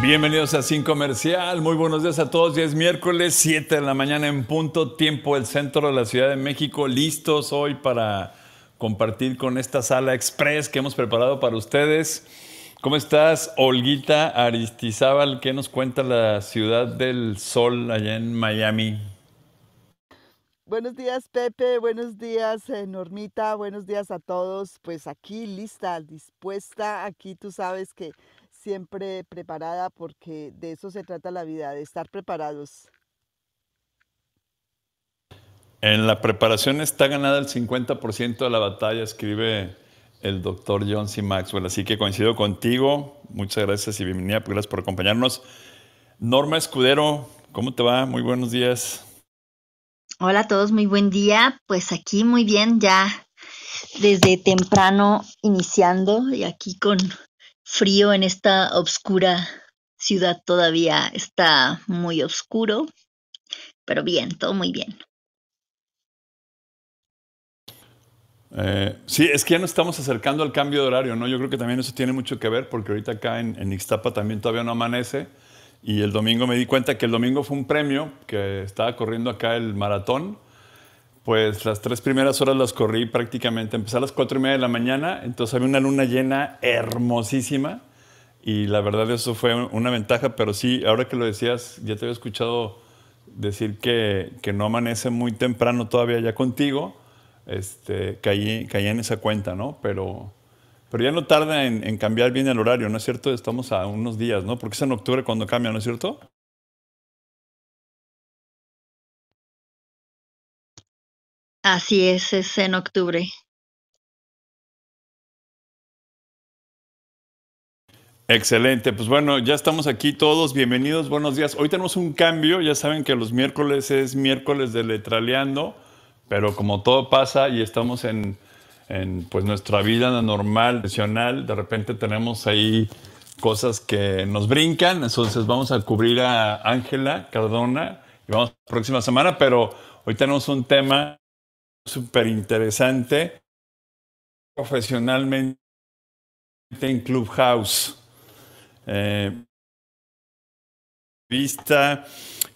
Bienvenidos a Sin Comercial. Muy buenos días a todos. Ya es miércoles 7 de la mañana en punto, tiempo el centro de la Ciudad de México. Listos hoy para compartir con esta sala express que hemos preparado para ustedes. ¿Cómo estás, Olguita Aristizábal? ¿Qué nos cuenta la ciudad del sol allá en Miami? Buenos días Pepe, buenos días eh, Normita, buenos días a todos. Pues aquí lista, dispuesta, aquí tú sabes que siempre preparada porque de eso se trata la vida, de estar preparados. En la preparación está ganada el 50% de la batalla, escribe el doctor John C. Maxwell. Así que coincido contigo. Muchas gracias y bienvenida. Gracias por acompañarnos. Norma Escudero, ¿cómo te va? Muy buenos días. Hola a todos, muy buen día. Pues aquí muy bien, ya desde temprano iniciando y aquí con frío en esta obscura ciudad todavía está muy oscuro, pero bien, todo muy bien. Eh, sí, es que ya nos estamos acercando al cambio de horario, ¿no? Yo creo que también eso tiene mucho que ver porque ahorita acá en, en Ixtapa también todavía no amanece y el domingo me di cuenta que el domingo fue un premio que estaba corriendo acá el maratón. Pues las tres primeras horas las corrí prácticamente. Empecé a las cuatro y media de la mañana, entonces había una luna llena hermosísima. Y la verdad, eso fue una ventaja, pero sí, ahora que lo decías, ya te había escuchado decir que, no amanece muy temprano todavía ya contigo. Este, caí, caí en esa cuenta, ¿no? Pero pero ya no tarda en, cambiar bien el horario, ¿no es cierto? Estamos a unos días, ¿no? Porque es en octubre cuando cambia, ¿no es cierto? Así es, es en octubre. Excelente, pues bueno, ya estamos aquí todos, bienvenidos, buenos días. Hoy tenemos un cambio, ya saben que los miércoles es miércoles de letraleando, pero como todo pasa y estamos en en pues, nuestra vida normal, profesional, de repente tenemos ahí cosas que nos brincan, entonces vamos a cubrir a Ángela Cardona y vamos a la próxima semana, pero hoy tenemos un tema súper interesante profesionalmente en Clubhouse. Eh, vista,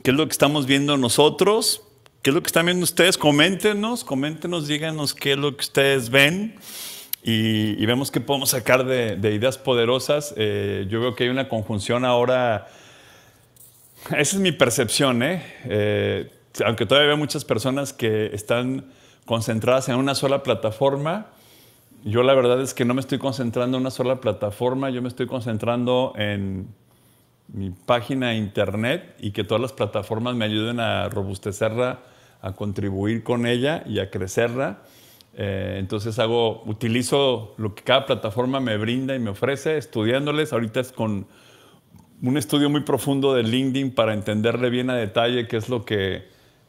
qué es lo que estamos viendo nosotros, ¿Qué es lo que están viendo ustedes? Coméntenos, coméntenos, díganos qué es lo que ustedes ven y, vemos qué podemos sacar de, ideas poderosas. Eh, yo veo que hay una conjunción ahora, esa es mi percepción, ¿eh? eh, aunque todavía veo muchas personas que están concentradas en una sola plataforma. Yo la verdad es que no me estoy concentrando en una sola plataforma, yo me estoy concentrando en mi página internet y que todas las plataformas me ayuden a robustecerla, a contribuir con ella y a crecerla. Eh, entonces hago, utilizo lo que cada plataforma me brinda y me ofrece, estudiándoles. Ahorita es con un estudio muy profundo de LinkedIn para entenderle bien a detalle qué es lo que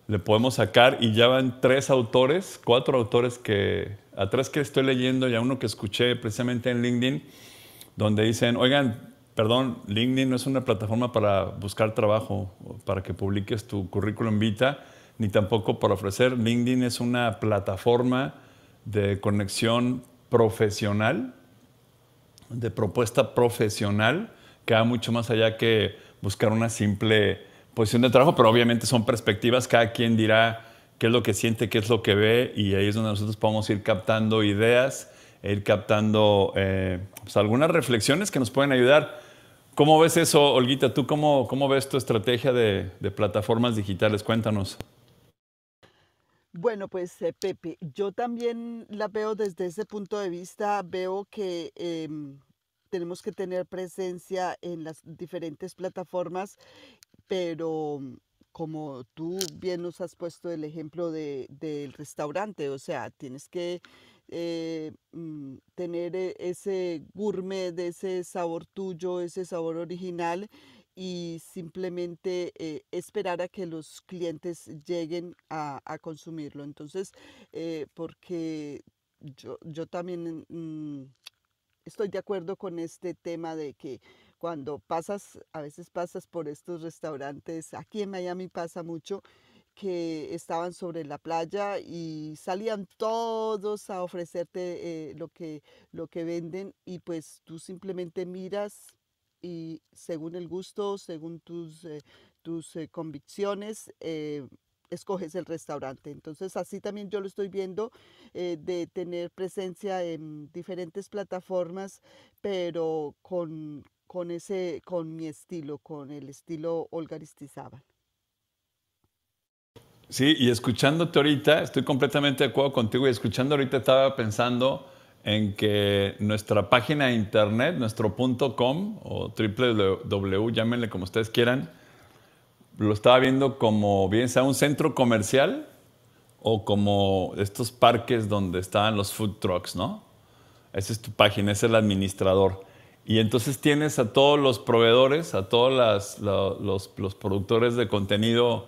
le podemos sacar. Y ya van tres autores, cuatro autores que, a tres que estoy leyendo y a uno que escuché precisamente en LinkedIn, donde dicen, oigan, perdón, LinkedIn no es una plataforma para buscar trabajo, para que publiques tu currículum vita, ni tampoco para ofrecer. LinkedIn es una plataforma de conexión profesional, de propuesta profesional, que va mucho más allá que buscar una simple posición de trabajo, pero obviamente son perspectivas, cada quien dirá qué es lo que siente, qué es lo que ve, y ahí es donde nosotros podemos ir captando ideas ir captando eh, pues, algunas reflexiones que nos pueden ayudar. ¿Cómo ves eso, Olguita? ¿Tú cómo, cómo ves tu estrategia de, plataformas digitales? Cuéntanos. Bueno, pues eh, Pepe, yo también la veo desde ese punto de vista, veo que em, tenemos que tener presencia en las diferentes plataformas, pero como tú bien nos has puesto el ejemplo del restaurante, o sea, tienes que eh, mm, tener eh, ese gourmet, de ese sabor tuyo, ese sabor original y simplemente eh, esperar a que los clientes lleguen a, consumirlo. Entonces, porque yo, yo también mm, estoy de acuerdo con este tema de que cuando pasas, a veces pasas por estos restaurantes, aquí en Miami pasa mucho, que estaban sobre la playa y salían todos a ofrecerte eh, lo, que, lo que venden y pues tú simplemente miras y según el gusto, según tus, eh, tus eh, convicciones, escoges el restaurante. Entonces así también yo lo estoy viendo de tener presencia en diferentes plataformas, pero con, con, ese, con mi estilo, con el estilo Olga Sí, y escuchándote ahorita, estoy completamente de acuerdo contigo y escuchando ahorita estaba pensando en que nuestra página de internet, nuestro punto .com o www, llámenle como ustedes quieran, lo estaba viendo como bien sea un centro comercial o como estos parques donde estaban los food trucks, ¿no? Esa es tu página, ese es el administrador. Y entonces tienes a todos los proveedores, a todos los, los productores de contenido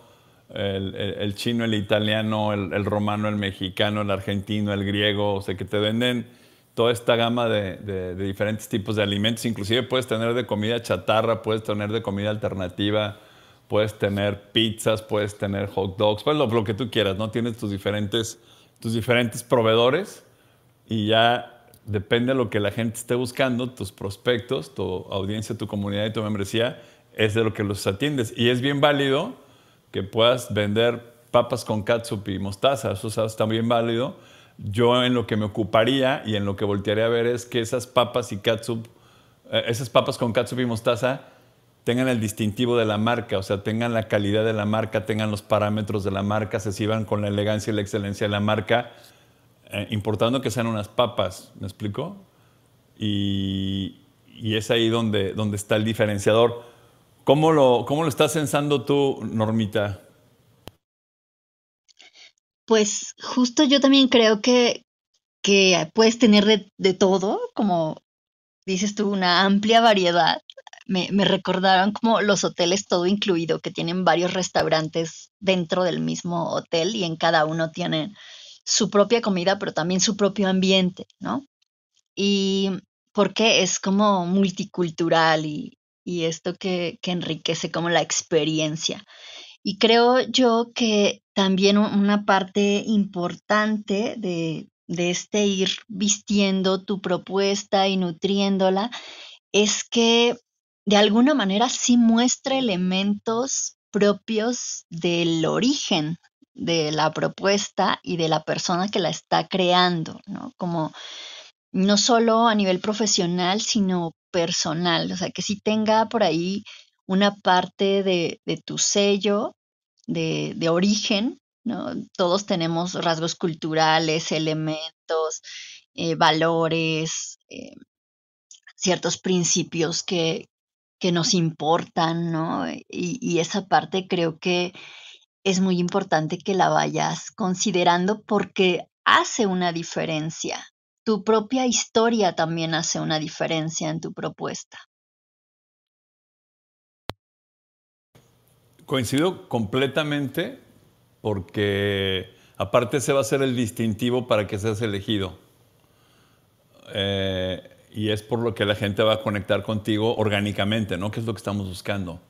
el, chino, el italiano, el, romano, el mexicano, el argentino, el griego, o sea, que te venden toda esta gama de, diferentes tipos de alimentos. Inclusive puedes tener de comida chatarra, puedes tener de comida alternativa, puedes tener pizzas, puedes tener hot dogs, pues lo, que tú quieras, ¿no? Tienes tus diferentes, tus diferentes proveedores y ya depende de lo que la gente esté buscando, tus prospectos, tu audiencia, tu comunidad y tu membresía, es de lo que los atiendes. Y es bien válido que puedas vender papas con catsup y mostaza, eso está bien válido. Yo en lo que me ocuparía y en lo que voltearía a ver es que esas papas y eh, esas papas con catsup y mostaza tengan el distintivo de la marca, o sea, tengan la calidad de la marca, tengan los parámetros de la marca, se sirvan con la elegancia y la excelencia de la marca, eh, importando que sean unas papas, ¿me explico? Y, y es ahí donde, donde está el diferenciador. ¿Cómo lo, estás pensando tú, Normita? Pues justo yo también creo que, que puedes tener de, todo, como dices tú, una amplia variedad. Me, me, recordaron como los hoteles todo incluido, que tienen varios restaurantes dentro del mismo hotel y en cada uno tienen su propia comida, pero también su propio ambiente, ¿no? Y porque es como multicultural y, y esto que, enriquece como la experiencia. Y creo yo que también una parte importante de, este ir vistiendo tu propuesta y nutriéndola es que de alguna manera sí muestra elementos propios del origen de la propuesta y de la persona que la está creando, ¿no? Como no solo a nivel profesional, sino personal, o sea, que sí tenga por ahí una parte de, tu sello, de, origen, ¿no? Todos tenemos rasgos culturales, elementos, eh, valores, eh, ciertos principios que, nos importan, ¿no? E, y esa parte creo que es muy importante que la vayas considerando porque hace una diferencia, tu propia historia también hace una diferencia en tu propuesta. Coincido completamente porque aparte se va a ser el distintivo para que seas elegido. Eh, y es por lo que la gente va a conectar contigo orgánicamente, ¿no? Que es lo que estamos buscando.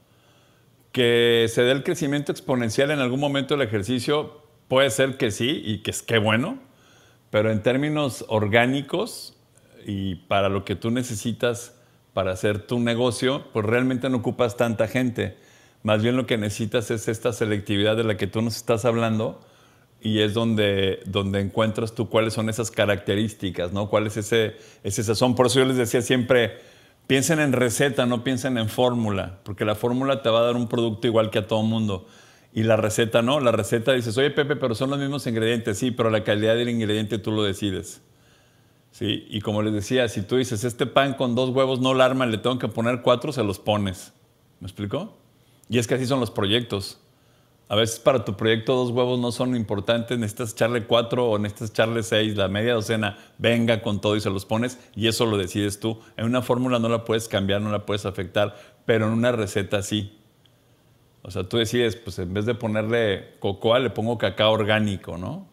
Que se dé el crecimiento exponencial en algún momento del ejercicio, puede ser que sí y que es que bueno, pero en términos orgánicos y para lo que tú necesitas para hacer tu negocio, pues realmente no ocupas tanta gente. Más bien lo que necesitas es esta selectividad de la que tú nos estás hablando y es donde, donde encuentras tú cuáles son esas características, ¿no? ¿Cuál es ese, ese sazón? Por eso yo les decía siempre, piensen en receta, no piensen en fórmula, porque la fórmula te va a dar un producto igual que a todo mundo y la receta no. La receta dices, oye Pepe, pero son los mismos ingredientes, sí, pero la calidad del ingrediente tú lo decides. ¿Sí? Y como les decía, si tú dices, este pan con dos huevos no la arma, le tengo que poner cuatro, se los pones. ¿Me explicó? Y es que así son los proyectos. A veces para tu proyecto dos huevos no son importantes, necesitas echarle cuatro o necesitas echarle seis, la media docena, venga con todo y se los pones y eso lo decides tú. En una fórmula no la puedes cambiar, no la puedes afectar, pero en una receta sí. O sea, tú decides, pues en vez de ponerle cocoa, le pongo cacao orgánico, ¿no?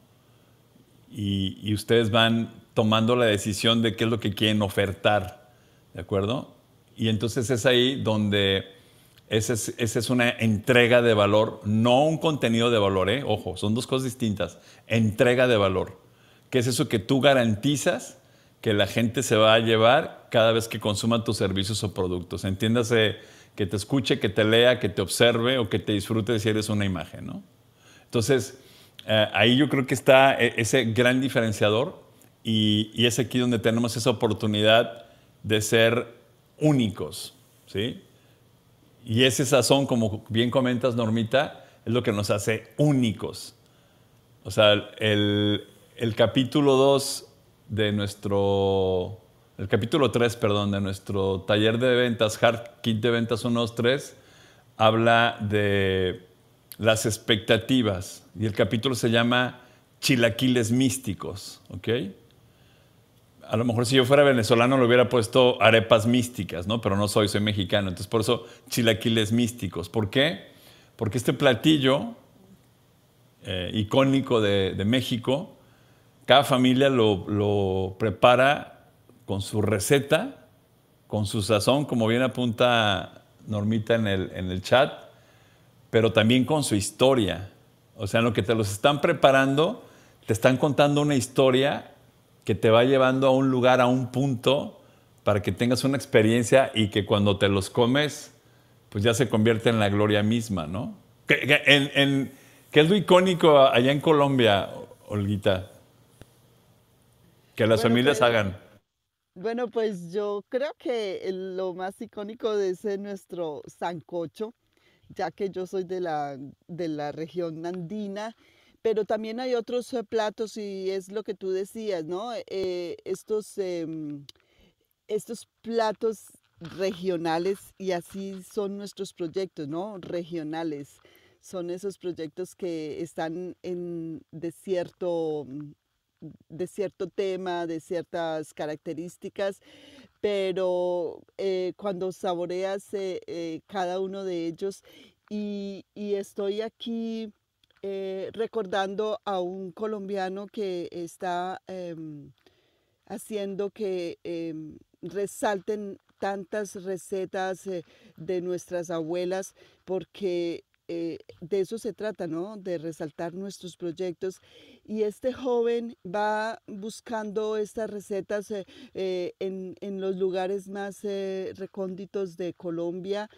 Y, ustedes van tomando la decisión de qué es lo que quieren ofertar, ¿de acuerdo? Y entonces es ahí donde esa es, esa es una entrega de valor, no un contenido de valor, ¿eh? ojo, son dos cosas distintas. Entrega de valor, que es eso que tú garantizas que la gente se va a llevar cada vez que consuma tus servicios o productos. Entiéndase que te escuche, que te lea, que te observe o que te disfrute si eres una imagen, Entonces, eh, ahí yo creo que está eh, ese gran diferenciador y, es aquí donde tenemos esa oportunidad de ser únicos, ¿sí? Y ese sazón, como bien comentas, Normita, es lo que nos hace únicos. O sea, el, el capítulo 2 de nuestro el capítulo 3, perdón, de nuestro taller de ventas, Hard Kit de Ventas 123, habla de las expectativas y el capítulo se llama Chilaquiles Místicos, ¿ok? A lo mejor si yo fuera venezolano lo hubiera puesto arepas místicas, ¿no? Pero no soy, soy mexicano, entonces por eso chilaquiles místicos. ¿Por qué? Porque este platillo eh, icónico de, México, cada familia lo, lo prepara con su receta, con su sazón, como bien apunta Normita en el, en el chat, pero también con su historia. O sea, lo que te los están preparando, te están contando una historia que te va llevando a un lugar, a un punto, para que tengas una experiencia y que cuando te los comes, pues ya se convierte en la gloria misma, ¿no? ¿Qué en, es lo icónico allá en Colombia, Olguita? Que las familias hagan. Bueno, pues yo creo que lo más icónico de ese nuestro sancocho, ya que yo soy de la, de la región andina, pero también hay otros eh, platos y es lo que tú decías, ¿no? Eh, eh, estos, em, estos platos regionales y así son nuestros proyectos, ¿no? Regionales. Son esos proyectos que están en desierto... Mm, de cierto tema, de ciertas características, pero eh, cuando saboreas eh, eh, cada uno de ellos y, y estoy aquí recordando a un colombiano que está em, haciendo que em, resalten tantas recetas de nuestras abuelas porque eh, de eso se trata, ¿no? De resaltar nuestros proyectos. Y este joven va buscando estas recetas eh, eh, en, los lugares más recónditos de Colombia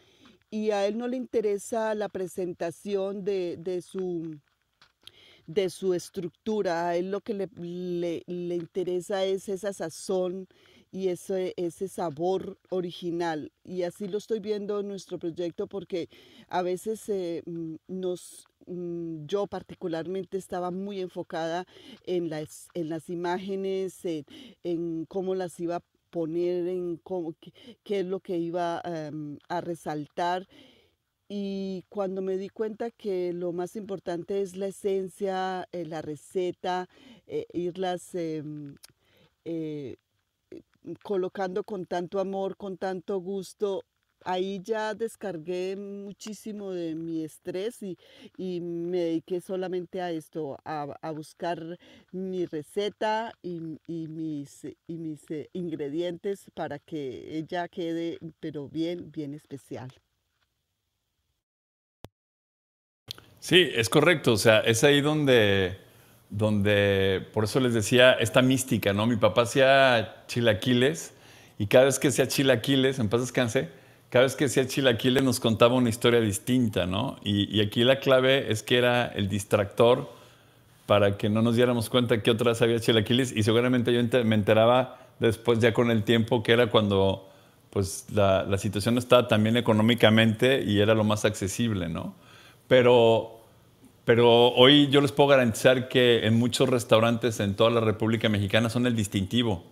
y a él no le interesa la presentación de, su de su estructura, a él lo que le, le interesa es esa sazón y ese, ese sabor original. Y así lo estoy viendo en nuestro proyecto porque a veces eh, mm, nos, mm, yo particularmente estaba muy enfocada en las, en las imágenes, en, cómo las iba a poner, en qué, es lo que iba em, a resaltar. Y cuando me di cuenta que lo más importante es la esencia, eh, la receta, eh, irlas... Em, colocando con tanto amor, con tanto gusto. Ahí ya descargué muchísimo de mi estrés y, me dediqué solamente a esto, a, buscar mi receta y, mis, mis eh, ingredientes para que ella quede, pero bien, bien especial. Sí, es correcto. O sea, es ahí donde donde, por eso les decía, esta mística, ¿no? Mi papá hacía chilaquiles y cada vez que hacía chilaquiles, en paz descanse, cada vez que hacía chilaquiles nos contaba una historia distinta, ¿no? Y, y aquí la clave es que era el distractor para que no nos diéramos cuenta que otras había chilaquiles y seguramente yo me enteraba después ya con el tiempo que era cuando pues la, la situación estaba también económicamente y era lo más accesible, ¿no? Pero pero hoy yo les puedo garantizar que en muchos restaurantes en toda la República Mexicana son el distintivo.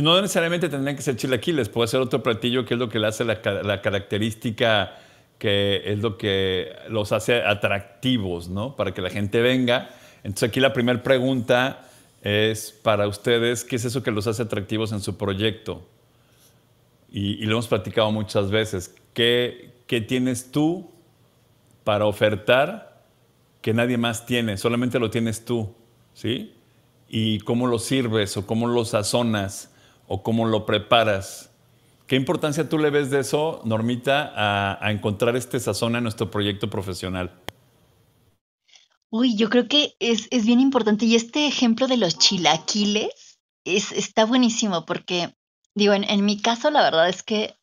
No necesariamente tendrían que ser chilaquiles, puede ser otro platillo que es lo que le hace la, característica que es lo que los hace atractivos, ¿no? Para que la gente venga. Entonces aquí la primera pregunta es para ustedes, ¿qué es eso que los hace atractivos en su proyecto? Y, lo hemos platicado muchas veces. ¿Qué, qué tienes tú para ofertar que nadie más tiene, solamente lo tienes tú, ¿sí? Y cómo lo sirves o cómo lo sazonas o cómo lo preparas. ¿Qué importancia tú le ves de eso, Normita, a, encontrar este sazón en nuestro proyecto profesional? Uy, yo creo que es, bien importante. Y este ejemplo de los chilaquiles está buenísimo porque, digo, en, mi caso, la verdad es que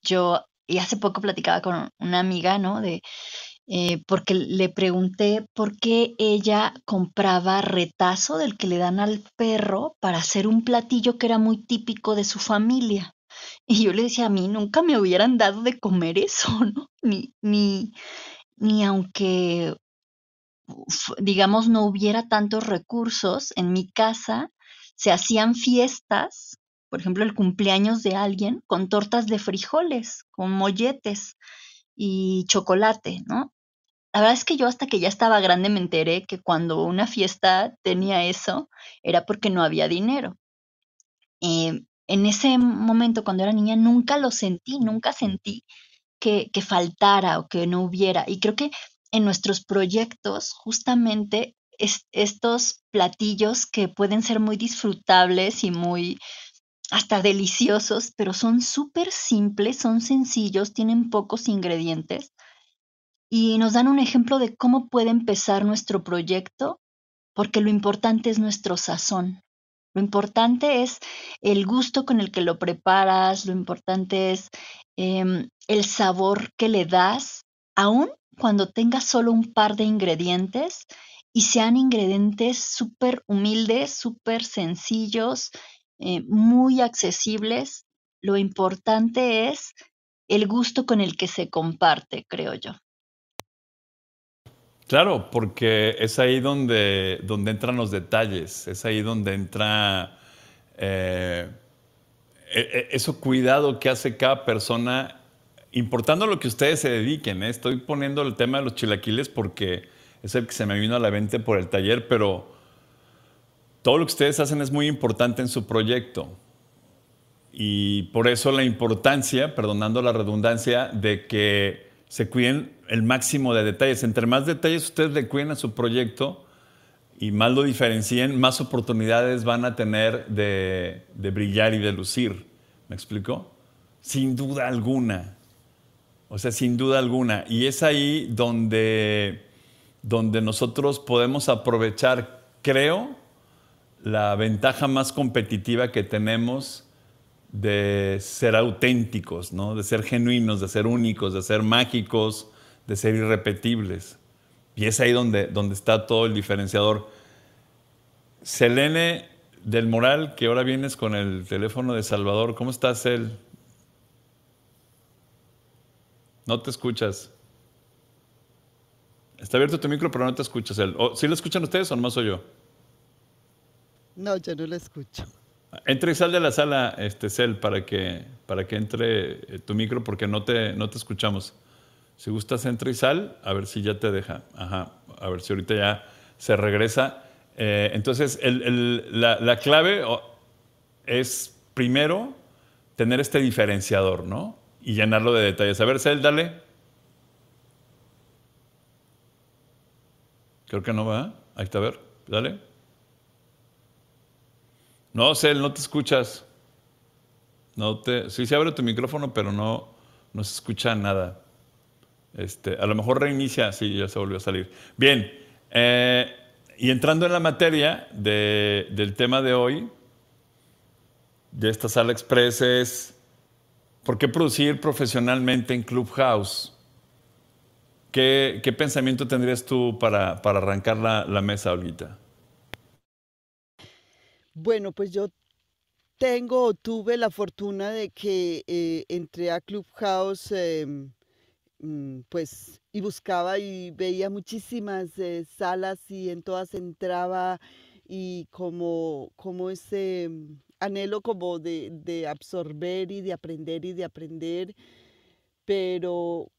yo, y hace poco platicaba con una amiga, ¿no? De eh, porque le pregunté por qué ella compraba retazo del que le dan al perro para hacer un platillo que era muy típico de su familia. Y yo le decía, a mí nunca me hubieran dado de comer eso, ¿no? Ni, ni, ni aunque, digamos, no hubiera tantos recursos en mi casa, se hacían fiestas, por ejemplo, el cumpleaños de alguien, con tortas de frijoles, con molletes y chocolate, ¿no? La verdad es que yo hasta que ya estaba grande me enteré que cuando una fiesta tenía eso era porque no había dinero. Em, en ese momento, cuando era niña, nunca lo sentí, nunca sentí que, faltara o que no hubiera. Y creo que en nuestros proyectos, justamente estos platillos que pueden ser muy disfrutables y muy hasta deliciosos, pero son súper simples, son sencillos, tienen pocos ingredientes y nos dan un ejemplo de cómo puede empezar nuestro proyecto, porque lo importante es nuestro sazón. Lo importante es el gusto con el que lo preparas, lo importante es em, el sabor que le das, aun cuando tengas solo un par de ingredientes y sean ingredientes súper humildes, súper sencillos, eh, muy accesibles. Lo importante es el gusto con el que se comparte, creo yo. Claro, porque es ahí donde, donde entran los detalles, es ahí donde entra ese eh, e, eso cuidado que hace cada persona, importando lo que ustedes se dediquen. ¿eh? Estoy poniendo el tema de los chilaquiles porque es el que se me vino a la mente por el taller, pero todo lo que ustedes hacen es muy importante en su proyecto. Y por eso la importancia, perdonando la redundancia, de que se cuiden el máximo de detalles. Entre más detalles ustedes le cuiden a su proyecto y más lo diferencien, más oportunidades van a tener de, brillar y de lucir. ¿Me explico? Sin duda alguna. O sea, sin duda alguna. Y es ahí donde, donde nosotros podemos aprovechar, creo, la ventaja más competitiva que tenemos de ser auténticos, ¿no? de ser genuinos, de ser únicos, de ser mágicos, de ser irrepetibles. Y es ahí donde, donde está todo el diferenciador. Selene del Moral, que ahora vienes con el teléfono de Salvador, ¿cómo estás, él? No te escuchas. Está abierto tu micro, pero no te escuchas, él. ¿Sí lo escuchan ustedes o nomás soy yo? No, yo no lo escucho. Entre y sal de la sala, este, Cel, para que, para que entre eh, tu micro, porque no te, no te escuchamos. Si gustas, entra y sal, a ver si ya te deja. a ver si ahorita ya se regresa. Eh, entonces, la, la, clave es primero tener este diferenciador, ¿no? Y llenarlo de detalles. A ver, Cel, dale. Creo que no va. Ahí está, a ver, dale. No, Cel, no te escuchas. No te, sí se abre tu micrófono, pero no, se escucha nada. Este, a lo mejor reinicia, sí, ya se volvió a salir. Bien, eh, y entrando en la materia del tema de hoy, de esta sala express ¿por qué producir profesionalmente en Clubhouse? ¿Qué, qué pensamiento tendrías tú para, arrancar la, la mesa, ahorita? Bueno, pues yo tengo o tuve la fortuna de que eh, entré a Clubhouse em, mm, pues y buscaba y veía muchísimas eh, salas y en todas entraba y como, como ese mm, anhelo como de, de absorber y de aprender y de aprender, pero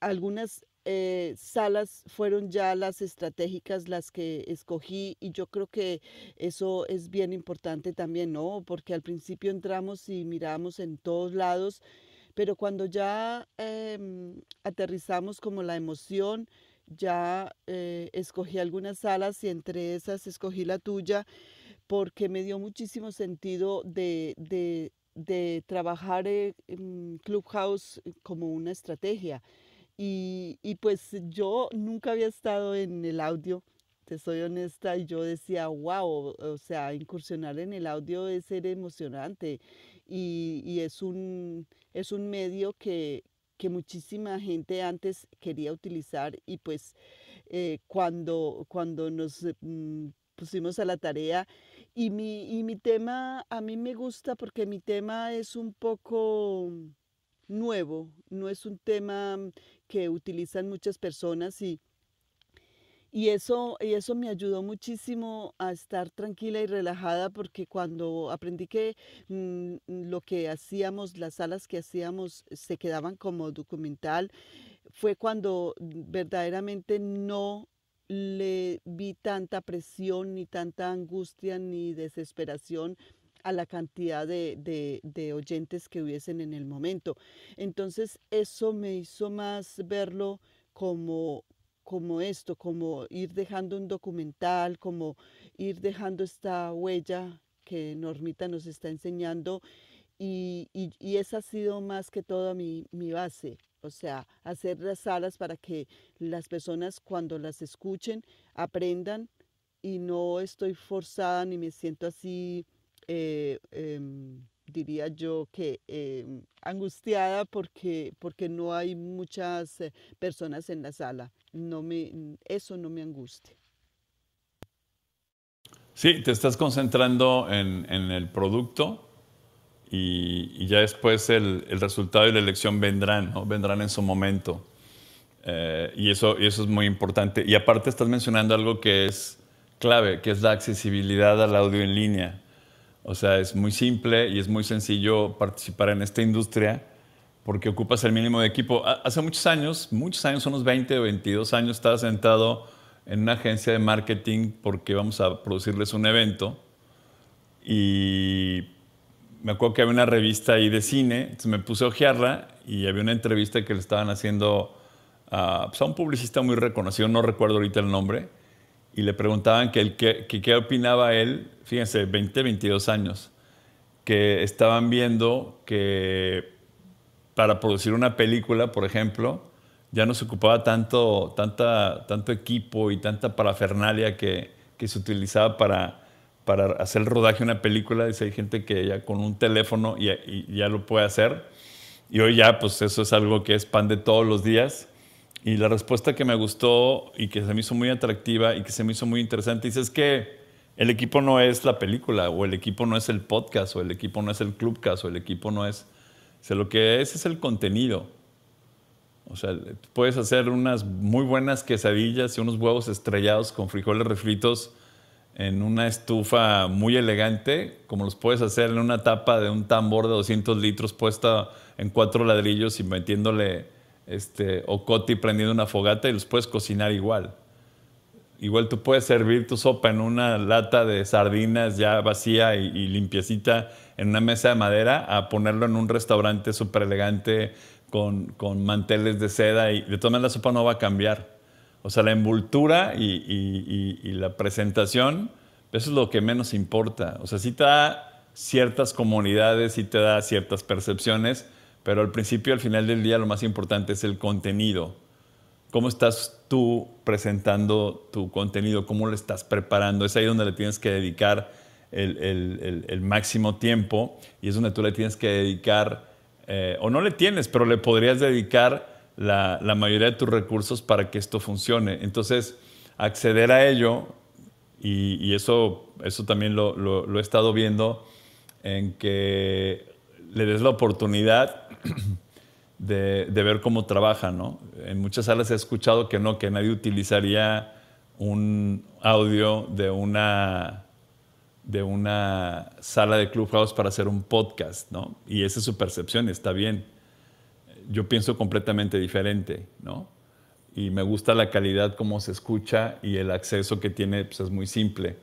algunas eh, salas fueron ya las estratégicas las que escogí y yo creo que eso es bien importante también, ¿no? Porque al principio entramos y miramos en todos lados, pero cuando ya em, aterrizamos como la emoción, ya eh, escogí algunas salas y entre esas escogí la tuya porque me dio muchísimo sentido de, trabajar eh, en Clubhouse como una estrategia. Y, pues yo nunca había estado en el audio, te soy honesta, y yo decía, wow, o sea, incursionar en el audio es ser emocionante y, es, un, es un medio que, muchísima gente antes quería utilizar y pues eh, cuando, cuando nos mm, pusimos a la tarea y mi, y mi tema a mí me gusta porque mi tema es un poco nuevo, no es un tema que utilizan muchas personas y, y, eso, y eso me ayudó muchísimo a estar tranquila y relajada porque cuando aprendí que mm, lo que hacíamos, las salas que hacíamos se quedaban como documental, fue cuando verdaderamente no le vi tanta presión ni tanta angustia ni desesperación a la cantidad de, oyentes que hubiesen en el momento. Entonces eso me hizo más verlo como, como esto, como ir dejando un documental, como ir dejando esta huella que Normita nos está enseñando y, y, y esa ha sido más que toda mi, mi base, o sea, hacer las salas para que las personas cuando las escuchen aprendan y no estoy forzada ni me siento así eh, em, diría yo que em, angustiada porque, porque no hay muchas eh, personas en la sala. No me, eso no me anguste Sí, te estás concentrando en, en el producto y, ya después el, el, resultado y la elección vendrán, ¿no? vendrán en su momento. Eh, y, eso, y eso es muy importante. Y aparte estás mencionando algo que es clave, que es la accesibilidad al audio en línea. O sea, es muy simple y es muy sencillo participar en esta industria porque ocupas el mínimo de equipo. Hace muchos años, muchos años, unos 20 o 22 años, estaba sentado en una agencia de marketing porque vamos a producirles un evento y me acuerdo que había una revista ahí de cine, entonces me puse a ojearla y había una entrevista que le estaban haciendo a, pues, a un publicista muy reconocido, no recuerdo ahorita el nombre, y le preguntaban que, el, qué opinaba él, fíjense, 20, 22 años, que estaban viendo que para producir una película, por ejemplo, ya no se ocupaba tanto, tanta, tanto equipo y tanta parafernalia que, se utilizaba para, para hacer el rodaje de una película. Dice, hay gente que ya con un teléfono ya lo puede hacer. Y hoy ya, pues eso es algo que es pan de todos los días. Y la respuesta que me gustó y que se me hizo muy atractiva y que se me hizo muy interesante, dice es que el equipo no es la película o el equipo no es el podcast o el equipo no es el clubcast o el equipo no es... O lo que es es el contenido. O sea, puedes hacer unas muy buenas quesadillas y unos huevos estrellados con frijoles refritos en una estufa muy elegante, como los puedes hacer en una tapa de un tambor de 200 litros puesta en cuatro ladrillos y metiéndole este, o Coti prendiendo una fogata y los puedes cocinar igual. Igual tú puedes servir tu sopa en una lata de sardinas ya vacía y, limpiecita en una mesa de madera a ponerlo en un restaurante súper elegante con, manteles de seda y de todas maneras la sopa no va a cambiar. O sea, la envoltura y, la presentación, eso es lo que menos importa. O sea, si te da ciertas comunidades, y te da ciertas percepciones, pero al principio, al final del día, lo más importante es el contenido. ¿Cómo estás tú presentando tu contenido? ¿Cómo lo estás preparando? Es ahí donde le tienes que dedicar el, máximo tiempo y es donde tú le tienes que dedicar, eh, o no le tienes, pero le podrías dedicar la, mayoría de tus recursos para que esto funcione. Entonces, acceder a ello, y, eso, eso también lo, he estado viendo, en que le des la oportunidad de, ver cómo trabaja, ¿no? En muchas salas he escuchado que no, que nadie utilizaría un audio de una, de una sala de Clubhouse para hacer un podcast, ¿no? Y esa es su percepción, está bien. Yo pienso completamente diferente, ¿no? Y me gusta la calidad, cómo se escucha y el acceso que tiene, pues es muy simple.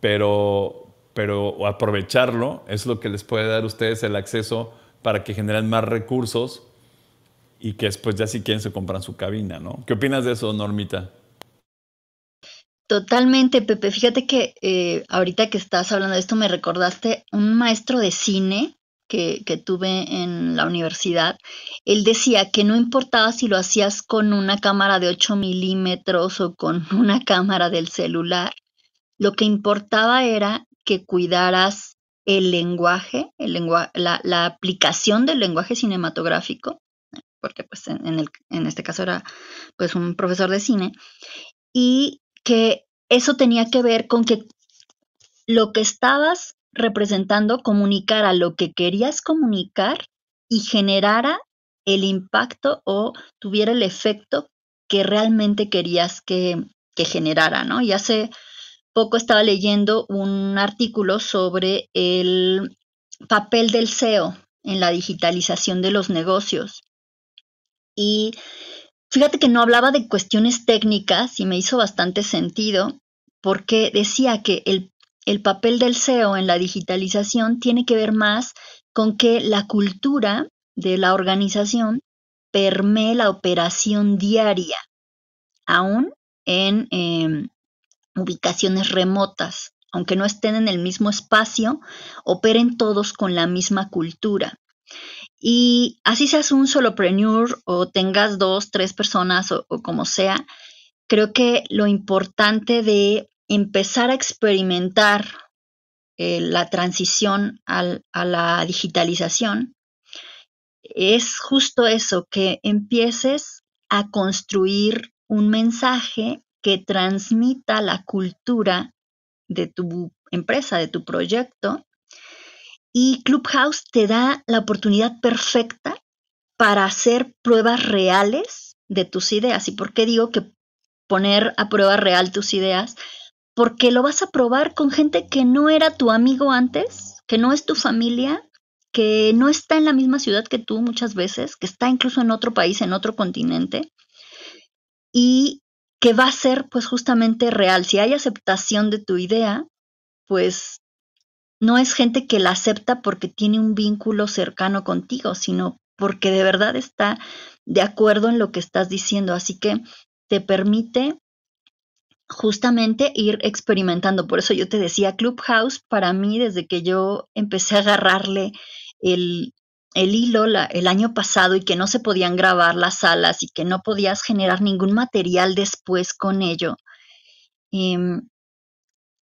Pero, pero aprovecharlo es lo que les puede dar a ustedes el acceso para que generen más recursos y que después ya si quieren se compran su cabina, ¿no? ¿Qué opinas de eso, Normita? Totalmente, Pepe. Fíjate que eh, ahorita que estás hablando de esto me recordaste un maestro de cine que, que, tuve en la universidad, él decía que no importaba si lo hacías con una cámara de 8 milímetros o con una cámara del celular, lo que importaba era que cuidaras el lenguaje, el la, aplicación del lenguaje cinematográfico, eh, porque pues en, este caso era pues un profesor de cine, y que eso tenía que ver con que lo que estabas representando comunicara lo que querías comunicar y generara el impacto o tuviera el efecto que realmente querías que, generara, ¿no? Ya se poco estaba leyendo un artículo sobre el papel del SEO en la digitalización de los negocios. Y fíjate que no hablaba de cuestiones técnicas y me hizo bastante sentido porque decía que el, papel del SEO en la digitalización tiene que ver más con que la cultura de la organización permee la operación diaria, aún en em, ubicaciones remotas, aunque no estén en el mismo espacio, operen todos con la misma cultura. Y así seas un solopreneur o tengas dos, tres personas o, como sea, creo que lo importante de empezar a experimentar eh, la transición a la digitalización es justo eso, que empieces a construir un mensaje que transmita la cultura de tu empresa, de tu proyecto. Y Clubhouse te da la oportunidad perfecta para hacer pruebas reales de tus ideas. ¿Y por qué digo que poner a prueba real tus ideas? Porque lo vas a probar con gente que no era tu amigo antes, que no es tu familia, que no está en la misma ciudad que tú muchas veces, que está incluso en otro país, en otro continente. Y que va a ser pues justamente real. Si hay aceptación de tu idea, pues no es gente que la acepta porque tiene un vínculo cercano contigo, sino porque de verdad está de acuerdo en lo que estás diciendo. Así que te permite justamente ir experimentando. Por eso yo te decía, Clubhouse para mí, desde que yo empecé a agarrarle el, el hilo Lola, el año pasado y que no se podían grabar las alas y que no podías generar ningún material después con ello, em,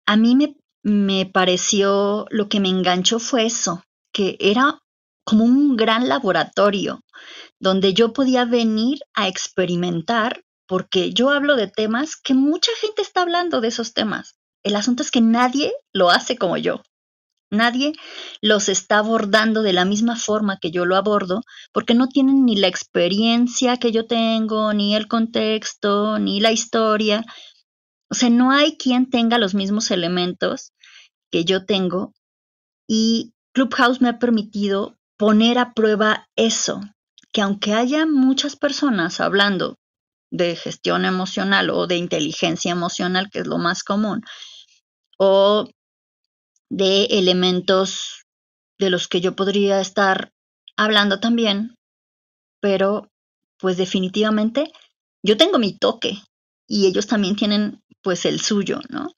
a mí me, me pareció, lo que me enganchó fue eso, que era como un gran laboratorio donde yo podía venir a experimentar, porque yo hablo de temas que mucha gente está hablando de esos temas. El asunto es que nadie lo hace como yo. Nadie los está abordando de la misma forma que yo lo abordo, porque no tienen ni la experiencia que yo tengo, ni el contexto, ni la historia. O sea, no hay quien tenga los mismos elementos que yo tengo y Clubhouse me ha permitido poner a prueba eso, que aunque haya muchas personas hablando de gestión emocional o de inteligencia emocional, que es lo más común, o de elementos de los que yo podría estar hablando también, pero pues definitivamente yo tengo mi toque y ellos también tienen pues el suyo, ¿no?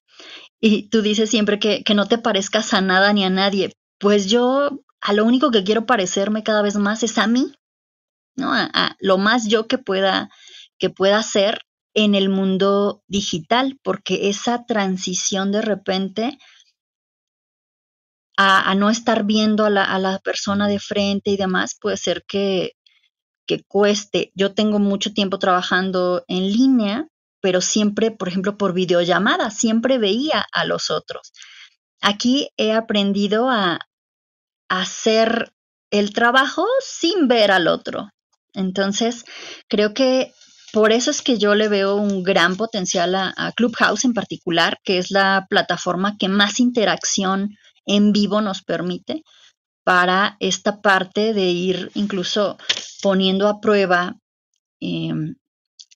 Y tú dices siempre que, que, no te parezcas a nada ni a nadie. Pues yo a lo único que quiero parecerme cada vez más es a mí, ¿no? A, lo más yo que pueda, que pueda ser en el mundo digital, porque esa transición de repente a, no estar viendo a la, persona de frente y demás, puede ser que, cueste. Yo tengo mucho tiempo trabajando en línea, pero siempre, por ejemplo, por videollamada, siempre veía a los otros. Aquí he aprendido a, hacer el trabajo sin ver al otro. Entonces, creo que por eso es que yo le veo un gran potencial a, a Clubhouse en particular, que es la plataforma que más interacción en vivo nos permite para esta parte de ir incluso poniendo a prueba em,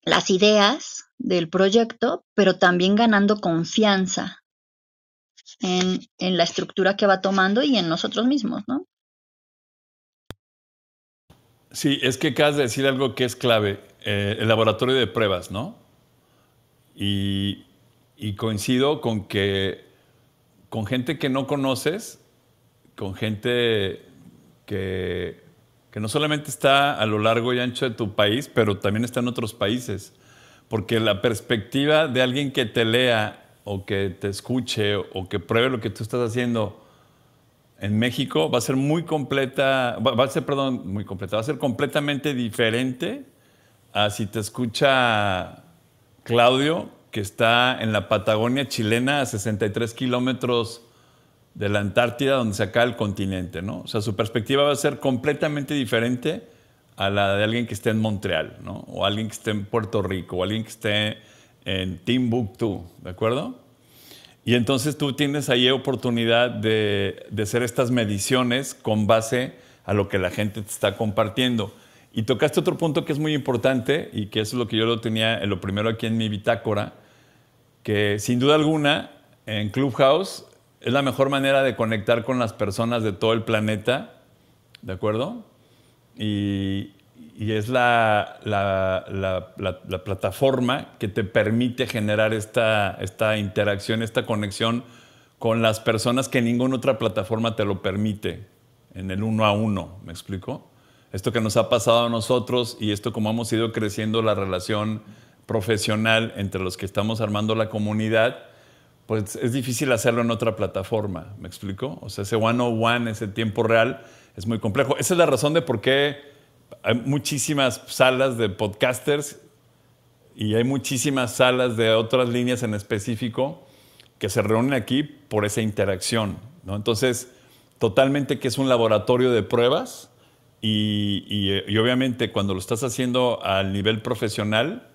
las ideas del proyecto, pero también ganando confianza en, la estructura que va tomando y en nosotros mismos, ¿no? Sí, es que acabas de decir algo que es clave, eh, el laboratorio de pruebas, ¿no? Y, y coincido con que con gente que no conoces, con gente que, que no solamente está a lo largo y ancho de tu país, pero también está en otros países. Porque la perspectiva de alguien que te lea o que te escuche o que pruebe lo que tú estás haciendo en México va a ser muy completa, va, a ser, perdón, muy completa, va a ser completamente diferente a si te escucha Claudio que está en la Patagonia chilena, a 63 kilómetros de la Antártida, donde se acaba el continente, ¿no? O sea, su perspectiva va a ser completamente diferente a la de alguien que esté en Montreal, O alguien que esté en Puerto Rico, o alguien que esté en Timbuktu, ¿de acuerdo? Y entonces tú tienes ahí oportunidad de, hacer estas mediciones con base a lo que la gente te está compartiendo. Y tocaste otro punto que es muy importante y que es lo que yo lo tenía en eh, lo primero aquí en mi bitácora, que sin duda alguna en Clubhouse es la mejor manera de conectar con las personas de todo el planeta, ¿de acuerdo? Y, es la, la, plataforma que te permite generar esta, esta interacción, esta conexión con las personas que ninguna otra plataforma te lo permite, en el uno a uno, ¿me explico? Esto que nos ha pasado a nosotros y esto como hemos ido creciendo la relación profesional entre los que estamos armando la comunidad, pues es difícil hacerlo en otra plataforma, ¿me explico? O sea, ese one-on-one, ese tiempo real, es muy complejo. Esa es la razón de por qué hay muchísimas salas de podcasters y hay muchísimas salas de otras líneas en específico que se reúnen aquí por esa interacción, ¿no? Entonces, totalmente que es un laboratorio de pruebas y, y eh, obviamente cuando lo estás haciendo al nivel profesional,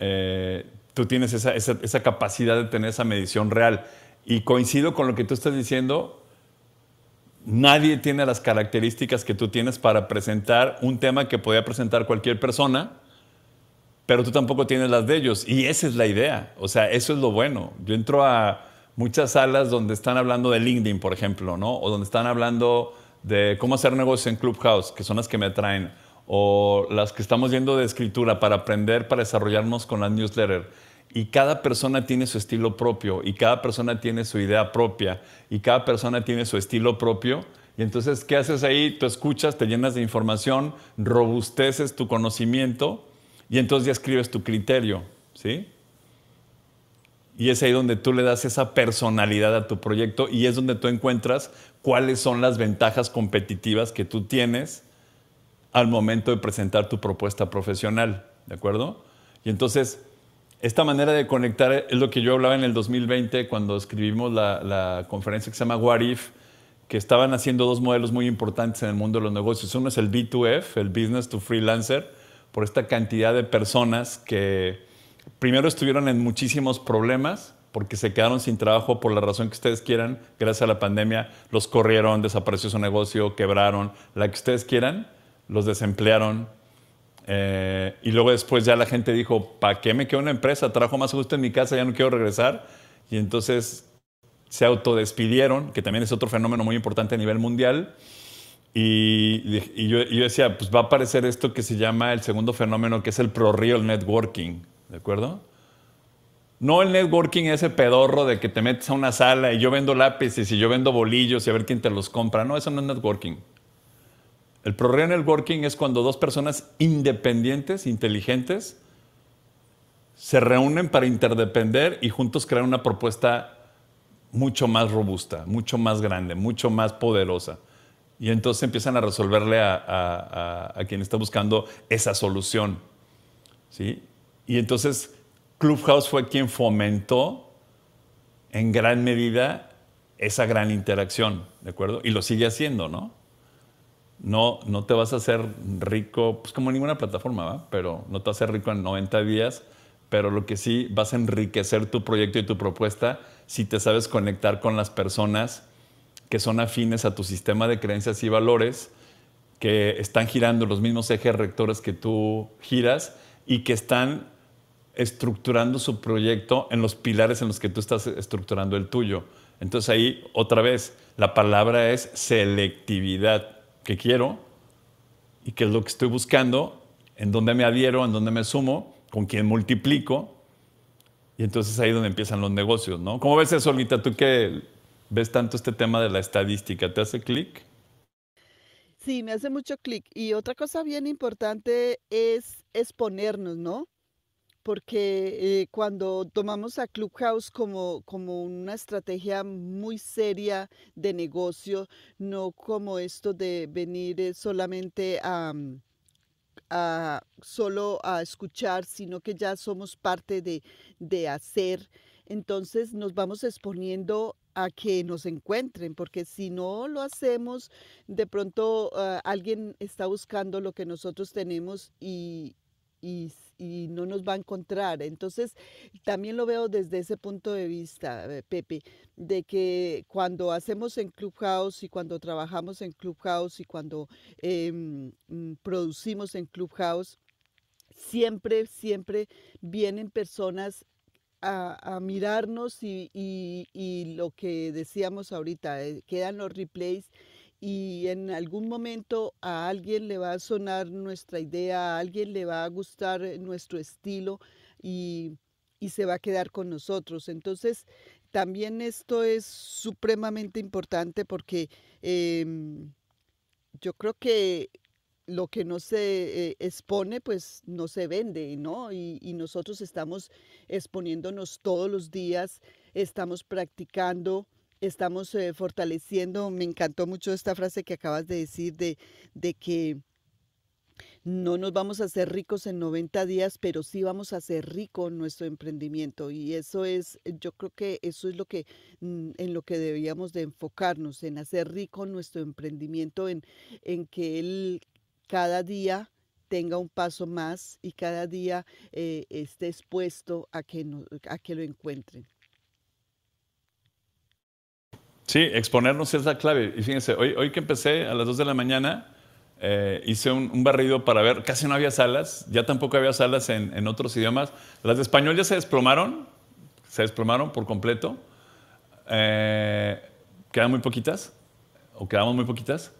eh, tú tienes esa, capacidad de tener esa medición real. Y coincido con lo que tú estás diciendo, nadie tiene las características que tú tienes para presentar un tema que podría presentar cualquier persona, pero tú tampoco tienes las de ellos. Y esa es la idea, o sea, eso es lo bueno. Yo entro a muchas salas donde están hablando de LinkedIn, por ejemplo, O donde están hablando de cómo hacer negocios en Clubhouse, que son las que me atraen o las que estamos viendo de escritura para aprender, para desarrollarnos con las newsletter. Y cada persona tiene su estilo propio, y cada persona tiene su idea propia, y cada persona tiene su estilo propio. Y entonces, ¿qué haces ahí? Tú escuchas, te llenas de información, robusteces tu conocimiento, y entonces ya escribes tu criterio, ¿sí? Y es ahí donde tú le das esa personalidad a tu proyecto y es donde tú encuentras cuáles son las ventajas competitivas que tú tienes al momento de presentar tu propuesta profesional, ¿de acuerdo? Y entonces, esta manera de conectar es lo que yo hablaba en el 2020 cuando escribimos la, conferencia que se llama What If, que estaban haciendo dos modelos muy importantes en el mundo de los negocios. Uno es el B2F, el Business to Freelancer, por esta cantidad de personas que primero estuvieron en muchísimos problemas porque se quedaron sin trabajo por la razón que ustedes quieran, gracias a la pandemia, los corrieron, desapareció su negocio, quebraron, la que ustedes quieran los desemplearon. Eh, y luego después ya la gente dijo, ¿para qué me quedo en la empresa? Trabajo más justo en mi casa, ya no quiero regresar. Y entonces se autodespidieron, que también es otro fenómeno muy importante a nivel mundial. Y, yo, decía, pues va a aparecer esto que se llama el segundo fenómeno, que es el pro-real networking, ¿de acuerdo? No el networking ese pedorro de que te metes a una sala y yo vendo lápices y yo vendo bolillos y a ver quién te los compra. No, eso no es networking. El Pro working es cuando dos personas independientes, inteligentes, se reúnen para interdepender y juntos crear una propuesta mucho más robusta, mucho más grande, mucho más poderosa. Y entonces empiezan a resolverle a, a quien está buscando esa solución. ¿Sí? Y entonces Clubhouse fue quien fomentó en gran medida esa gran interacción, ¿de acuerdo? Y lo sigue haciendo, ¿no? no, no te vas a hacer rico, pues como ninguna plataforma, ¿va? pero no te vas a hacer rico en 90 días, pero lo que sí vas a enriquecer tu proyecto y tu propuesta si te sabes conectar con las personas que son afines a tu sistema de creencias y valores, que están girando los mismos ejes rectores que tú giras y que están estructurando su proyecto en los pilares en los que tú estás estructurando el tuyo. Entonces ahí, otra vez, la palabra es selectividad que quiero y qué es lo que estoy buscando, en dónde me adhiero, en dónde me sumo, con quién multiplico. Y entonces ahí es donde empiezan los negocios, ¿no? ¿Cómo ves eso, ahorita? Tú que ves tanto este tema de la estadística, ¿te hace clic? Sí, me hace mucho clic. Y otra cosa bien importante es exponernos, ¿no? porque eh, cuando tomamos a Clubhouse como, como una estrategia muy seria de negocio, no como esto de venir eh, solamente mm, a, solo a escuchar, sino que ya somos parte de, hacer. Entonces nos vamos exponiendo a que nos encuentren, porque si no lo hacemos, de pronto ah, alguien está buscando lo que nosotros tenemos y, y y no nos va a encontrar. Entonces, también lo veo desde ese punto de vista, eh, Pepe, de que cuando hacemos en Clubhouse y cuando trabajamos en Clubhouse y cuando em, mm, producimos en Clubhouse, siempre, siempre vienen personas a, mirarnos y, y, lo que decíamos ahorita, eh, quedan los replays y en algún momento a alguien le va a sonar nuestra idea, a alguien le va a gustar eh, nuestro estilo y, se va a quedar con nosotros. Entonces, también esto es supremamente importante porque em, yo creo que lo que no se eh, expone, pues no se vende, ¿no? Y, y, nosotros estamos exponiéndonos todos los días, estamos practicando Estamos eh, fortaleciendo, me encantó mucho esta frase que acabas de decir de, que no nos vamos a hacer ricos en 90 días, pero sí vamos a hacer rico nuestro emprendimiento. Y eso es, eh, yo creo que eso es lo que mm, en lo que debíamos de enfocarnos, en hacer rico nuestro emprendimiento, en, que él cada día tenga un paso más y cada día eh, esté expuesto a que, a que lo encuentren. Sí, exponernos es la clave. Y fíjense, hoy, hoy que empecé a las 2 de la mañana, eh, hice un, barrido para ver, casi no había salas, ya tampoco había salas en, en, otros idiomas. Las de español ya se desplomaron, se desplomaron por completo. Eh, quedan muy poquitas, o quedamos muy poquitas.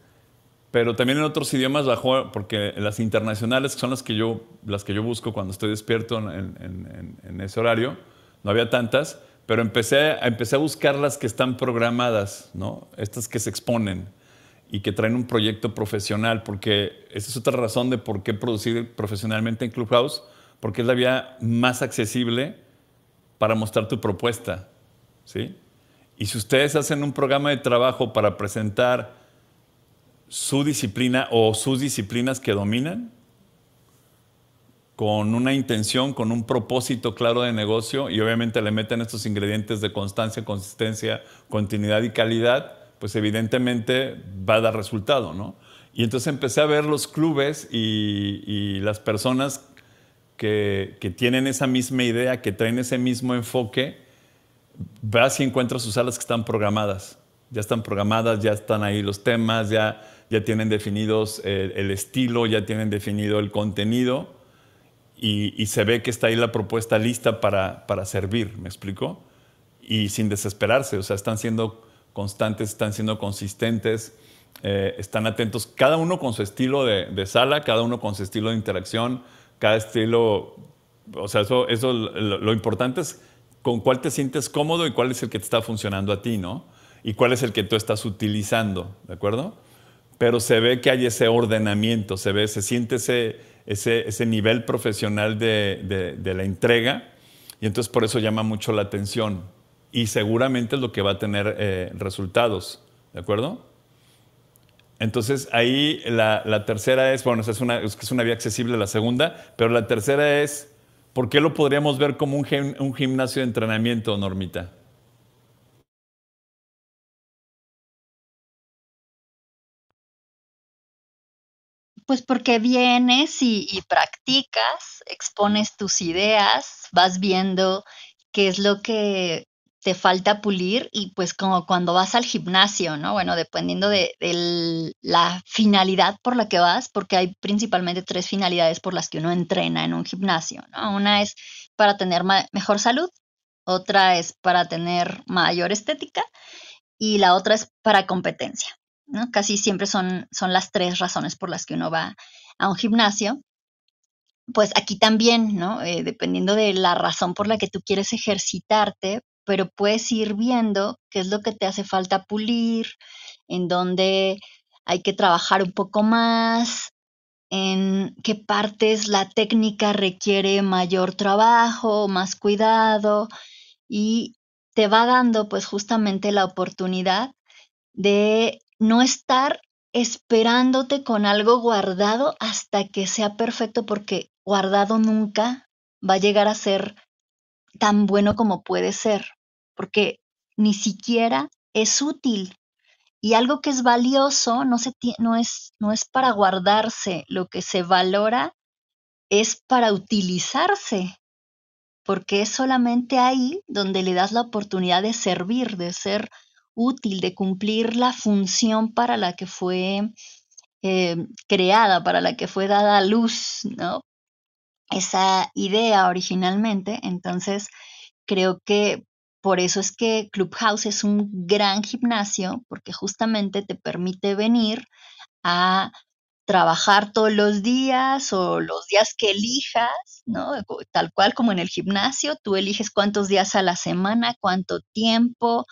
Pero también en otros idiomas bajó, porque las internacionales, que son las que yo, las que yo busco cuando estoy despierto en, en, en ese horario, no había tantas pero empecé, empecé a buscar las que están programadas, ¿no? Estas que se exponen y que traen un proyecto profesional, porque esa es otra razón de por qué producir profesionalmente en Clubhouse, porque es la vía más accesible para mostrar tu propuesta, ¿sí? Y si ustedes hacen un programa de trabajo para presentar su disciplina o sus disciplinas que dominan, con una intención, con un propósito claro de negocio y obviamente le meten estos ingredientes de constancia, consistencia, continuidad y calidad, pues evidentemente va a dar resultado, ¿no? Y entonces empecé a ver los clubes y, las personas que, tienen esa misma idea, que traen ese mismo enfoque, vas y encuentras sus salas que están programadas. Ya están programadas, ya están ahí los temas, ya, ya tienen definidos el estilo, ya tienen definido el contenido y, se ve que está ahí la propuesta lista para, servir, ¿me explico? Y sin desesperarse, o sea, están siendo constantes, están siendo consistentes, eh, están atentos, cada uno con su estilo de, sala, cada uno con su estilo de interacción, cada estilo, o sea, eso, eso lo, lo, importante es con cuál te sientes cómodo y cuál es el que te está funcionando a ti, ¿no? Y cuál es el que tú estás utilizando, ¿de acuerdo? Pero se ve que hay ese ordenamiento, se ve, se siente ese ese, nivel profesional de, la entrega y entonces por eso llama mucho la atención y seguramente es lo que va a tener eh, resultados, ¿de acuerdo? Entonces ahí la, tercera es, bueno, es una, es una vía accesible la segunda, pero la tercera es, ¿por qué lo podríamos ver como un, un gimnasio de entrenamiento, Normita? Pues porque vienes y, practicas, expones tus ideas, vas viendo qué es lo que te falta pulir y pues como cuando vas al gimnasio, ¿no? Bueno, dependiendo de, la finalidad por la que vas, porque hay principalmente tres finalidades por las que uno entrena en un gimnasio, ¿no? Una es para tener mejor salud, otra es para tener mayor estética y la otra es para competencia. Casi siempre son, son las tres razones por las que uno va a un gimnasio. Pues aquí también, eh, dependiendo de la razón por la que tú quieres ejercitarte, pero puedes ir viendo qué es lo que te hace falta pulir, en dónde hay que trabajar un poco más, en qué partes la técnica requiere mayor trabajo, más cuidado y te va dando pues justamente la oportunidad de no estar esperándote con algo guardado hasta que sea perfecto, porque guardado nunca va a llegar a ser tan bueno como puede ser, porque ni siquiera es útil. Y algo que es valioso no, se no, es, no es para guardarse, lo que se valora es para utilizarse, porque es solamente ahí donde le das la oportunidad de servir, de ser útil, de cumplir la función para la que fue eh, creada, para la que fue dada a luz, ¿no? Esa idea originalmente. Entonces, creo que por eso es que Clubhouse es un gran gimnasio, porque justamente te permite venir a trabajar todos los días o los días que elijas, ¿no? Tal cual como en el gimnasio, tú eliges cuántos días a la semana, cuánto tiempo,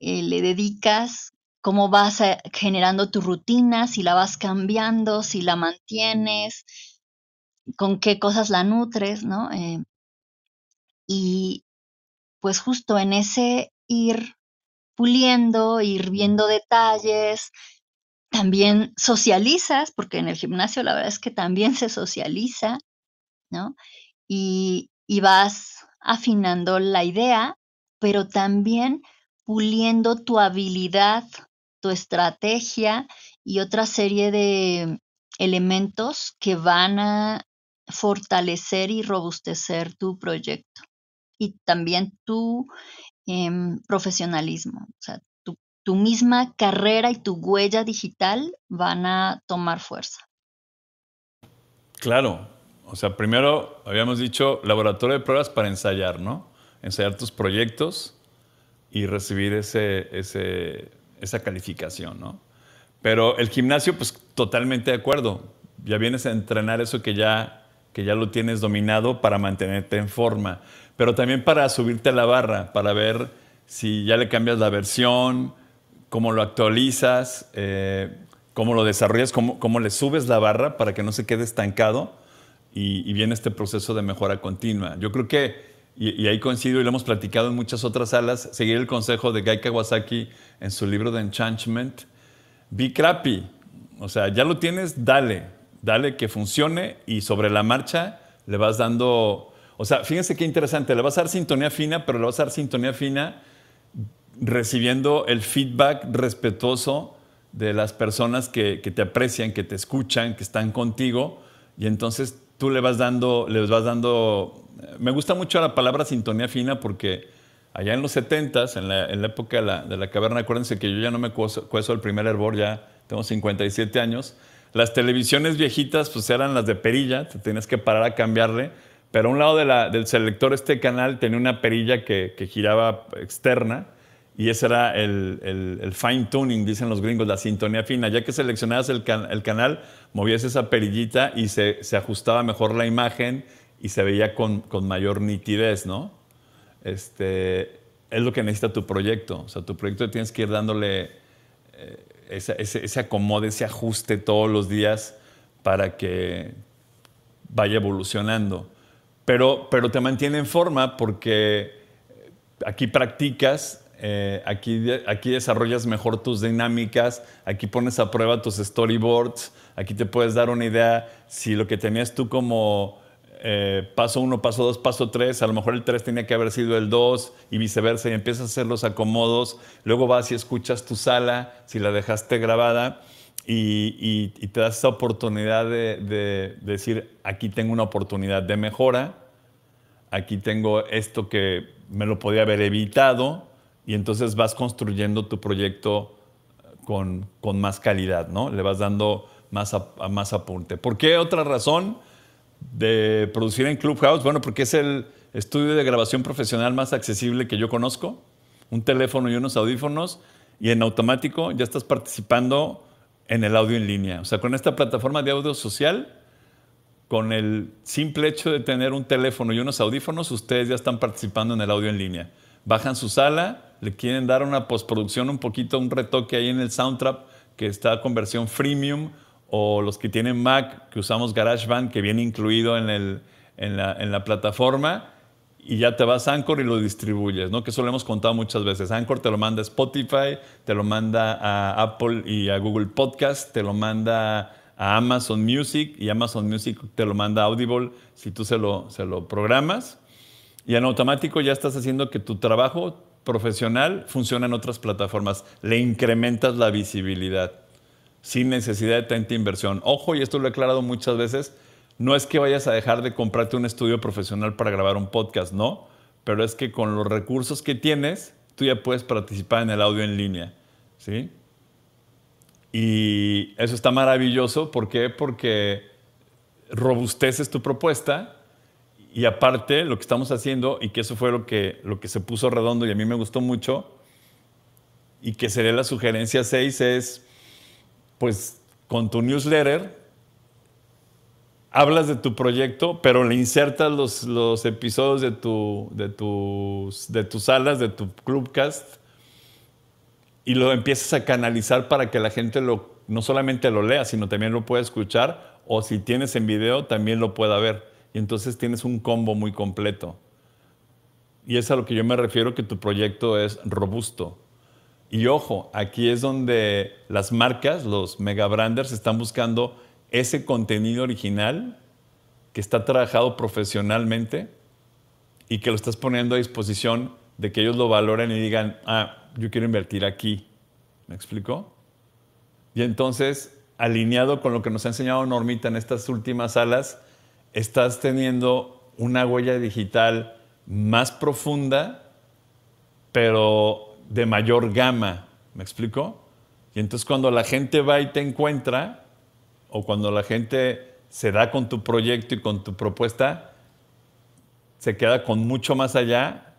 eh, le dedicas, cómo vas eh, generando tu rutina, si la vas cambiando, si la mantienes, con qué cosas la nutres, ¿no? Eh, y pues justo en ese ir puliendo, ir viendo detalles, también socializas, porque en el gimnasio la verdad es que también se socializa, ¿no? y vas afinando la idea, pero también puliendo tu habilidad, tu estrategia y otra serie de elementos que van a fortalecer y robustecer tu proyecto y también tu em, profesionalismo. O sea, tu, tu misma carrera y tu huella digital van a tomar fuerza. Claro. O sea, primero habíamos dicho laboratorio de pruebas para ensayar, ¿no? Ensayar tus proyectos y recibir ese, esa calificación, ¿no? Pero el gimnasio, pues totalmente de acuerdo. Ya vienes a entrenar eso que ya, que ya lo tienes dominado para mantenerte en forma, pero también para subirte a la barra, para ver si ya le cambias la versión, cómo lo actualizas, eh, cómo lo desarrollas, cómo, le subes la barra para que no se quede estancado y viene este proceso de mejora continua. Yo creo que y, ahí coincido y lo hemos platicado en muchas otras salas, seguir el consejo de Guy Kawasaki en su libro de Enchantment, be crappy, o sea, ya lo tienes, dale, dale que funcione y sobre la marcha le vas dando, o sea, fíjense qué interesante, le vas a dar sintonía fina, pero le vas a dar sintonía fina recibiendo el feedback respetuoso de las personas que, que, te aprecian, que te escuchan, que están contigo, y entonces tú le vas dando, les vas dando me gusta mucho la palabra sintonía fina porque allá en los 70s, en la, época de la, caverna, acuérdense que yo ya no me cueso el primer hervor, ya tengo 57 años. Las televisiones viejitas pues eran las de perilla, te tenías que parar a cambiarle, pero a un lado del selector este canal tenía una perilla que, giraba externa y ese era el, fine tuning, dicen los gringos, la sintonía fina. Ya que seleccionabas el, canal, movías esa perillita y se ajustaba mejor la imagen y se veía con, con, mayor nitidez, ¿no? Este, es lo que necesita tu proyecto. O sea, tu proyecto tienes que ir dándole eh, ese, ese, ese, acomode, ese ajuste todos los días para que vaya evolucionando. Pero, pero te mantiene en forma porque aquí practicas, eh, aquí, aquí desarrollas mejor tus dinámicas, aquí pones a prueba tus storyboards, aquí te puedes dar una idea si lo que tenías tú como eh, paso uno, paso dos, paso tres, a lo mejor el tres tenía que haber sido el dos y viceversa, y empiezas a hacer los acomodos, luego vas y escuchas tu sala, si la dejaste grabada, y, te das esa oportunidad de, decir, aquí tengo una oportunidad de mejora, aquí tengo esto que me lo podía haber evitado, y entonces vas construyendo tu proyecto con, más calidad, ¿no? Le vas dando más, más apunte. ¿Por qué otra razón? de producir en Clubhouse? Bueno, porque es el estudio de grabación profesional más accesible que yo conozco. Un teléfono y unos audífonos y en automático ya estás participando en el audio en línea. O sea, con esta plataforma de audio social, con el simple hecho de tener un teléfono y unos audífonos, ustedes ya están participando en el audio en línea. Bajan su sala, le quieren dar una postproducción, un poquito, un retoque ahí en el Soundtrap que está con versión freemium o los que tienen Mac, que usamos GarageBand, que viene incluido en, la, plataforma, y ya te vas a Anchor y lo distribuyes, ¿no? Que eso lo hemos contado muchas veces. Anchor te lo manda a Spotify, te lo manda a Apple y a Google Podcast, te lo manda a Amazon Music y Amazon Music te lo manda a Audible si tú se lo, se lo programas. Y en automático ya estás haciendo que tu trabajo profesional funcione en otras plataformas. Le incrementas la visibilidad sin necesidad de tanta inversión. Ojo, y esto lo he aclarado muchas veces, no es que vayas a dejar de comprarte un estudio profesional para grabar un podcast, no, pero es que con los recursos que tienes, tú ya puedes participar en el audio en línea, ¿sí? Y eso está maravilloso, ¿por qué? Porque robusteces tu propuesta y aparte lo que estamos haciendo, y que eso fue lo que, lo que se puso redondo y a mí me gustó mucho, y que sería la sugerencia 6 es pues con tu newsletter hablas de tu proyecto, pero le insertas los, episodios de, tus, salas, de tu clubcast, y lo empiezas a canalizar para que la gente no solamente lo lea, sino también lo pueda escuchar, o si tienes en video, también lo pueda ver. Y entonces tienes un combo muy completo. Y es a lo que yo me refiero que tu proyecto es robusto. Y ojo, aquí es donde las marcas, los mega branders, están buscando ese contenido original que está trabajado profesionalmente y que lo estás poniendo a disposición de que ellos lo valoren y digan, ah, yo quiero invertir aquí. ¿Me explico? Y entonces, alineado con lo que nos ha enseñado Normita en estas últimas salas, estás teniendo una huella digital más profunda, pero de mayor gama. ¿Me explico? Y entonces cuando la gente va y te encuentra, o cuando la gente se da con tu proyecto y con tu propuesta, se queda con mucho más allá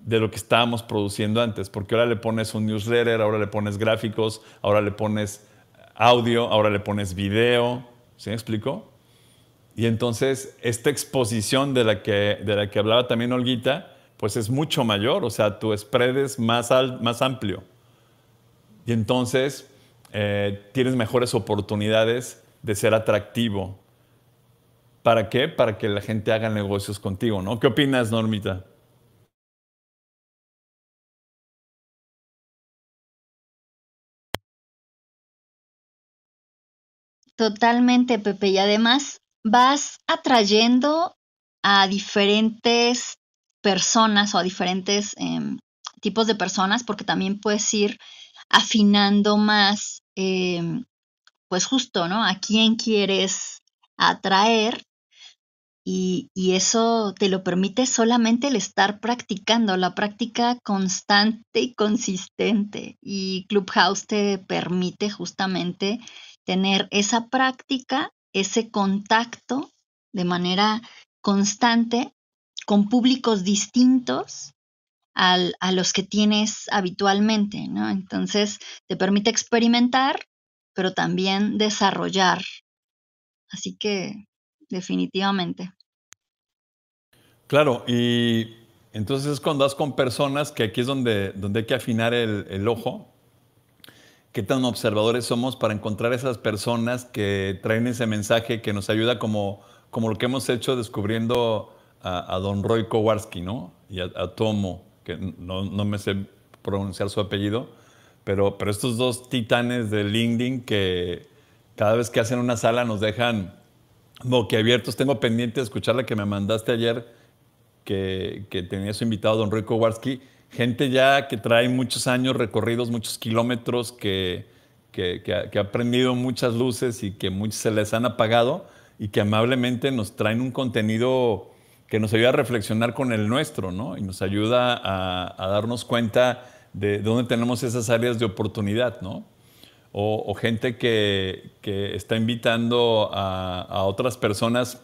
de lo que estábamos produciendo antes, porque ahora le pones un newsletter, ahora le pones gráficos, ahora le pones audio, ahora le pones video, ¿se me explico? Y entonces esta exposición de la que, de la que hablaba también Olguita, pues es mucho mayor, o sea, tu spread es más, más amplio. Y entonces eh, tienes mejores oportunidades de ser atractivo. ¿Para qué? Para que la gente haga negocios contigo, ¿no? ¿Qué opinas, Normita? Totalmente, Pepe. Y además vas atrayendo a diferentes personas o a diferentes em, tipos de personas, porque también puedes ir afinando más, em, pues justo, ¿no? A quién quieres atraer y, y, eso te lo permite solamente el estar practicando, la práctica constante y consistente. Y Clubhouse te permite justamente tener esa práctica, ese contacto de manera constante con públicos distintos a los que tienes habitualmente, ¿no? Entonces te permite experimentar, pero también desarrollar. Así que definitivamente. Claro, y entonces es cuando vas con personas, que aquí es donde, donde hay que afinar el, ojo, qué tan observadores somos para encontrar esas personas que traen ese mensaje que nos ayuda como, como lo que hemos hecho descubriendo a, Don Roy Kowarski, ¿no? Y a, Tomo, que no, me sé pronunciar su apellido, pero, pero estos dos titanes de LinkedIn que cada vez que hacen una sala nos dejan boquiabiertos. Tengo pendiente de escuchar la que me mandaste ayer, que, tenía su invitado Don Roy Kowarski. Gente ya que trae muchos años recorridos, muchos kilómetros, que, ha aprendido muchas luces y que muchos se les han apagado y que amablemente nos traen un contenido que nos ayuda a reflexionar con el nuestro, ¿no? Y nos ayuda a, darnos cuenta de, dónde tenemos esas áreas de oportunidad, ¿no? O, o gente que, está invitando a, otras personas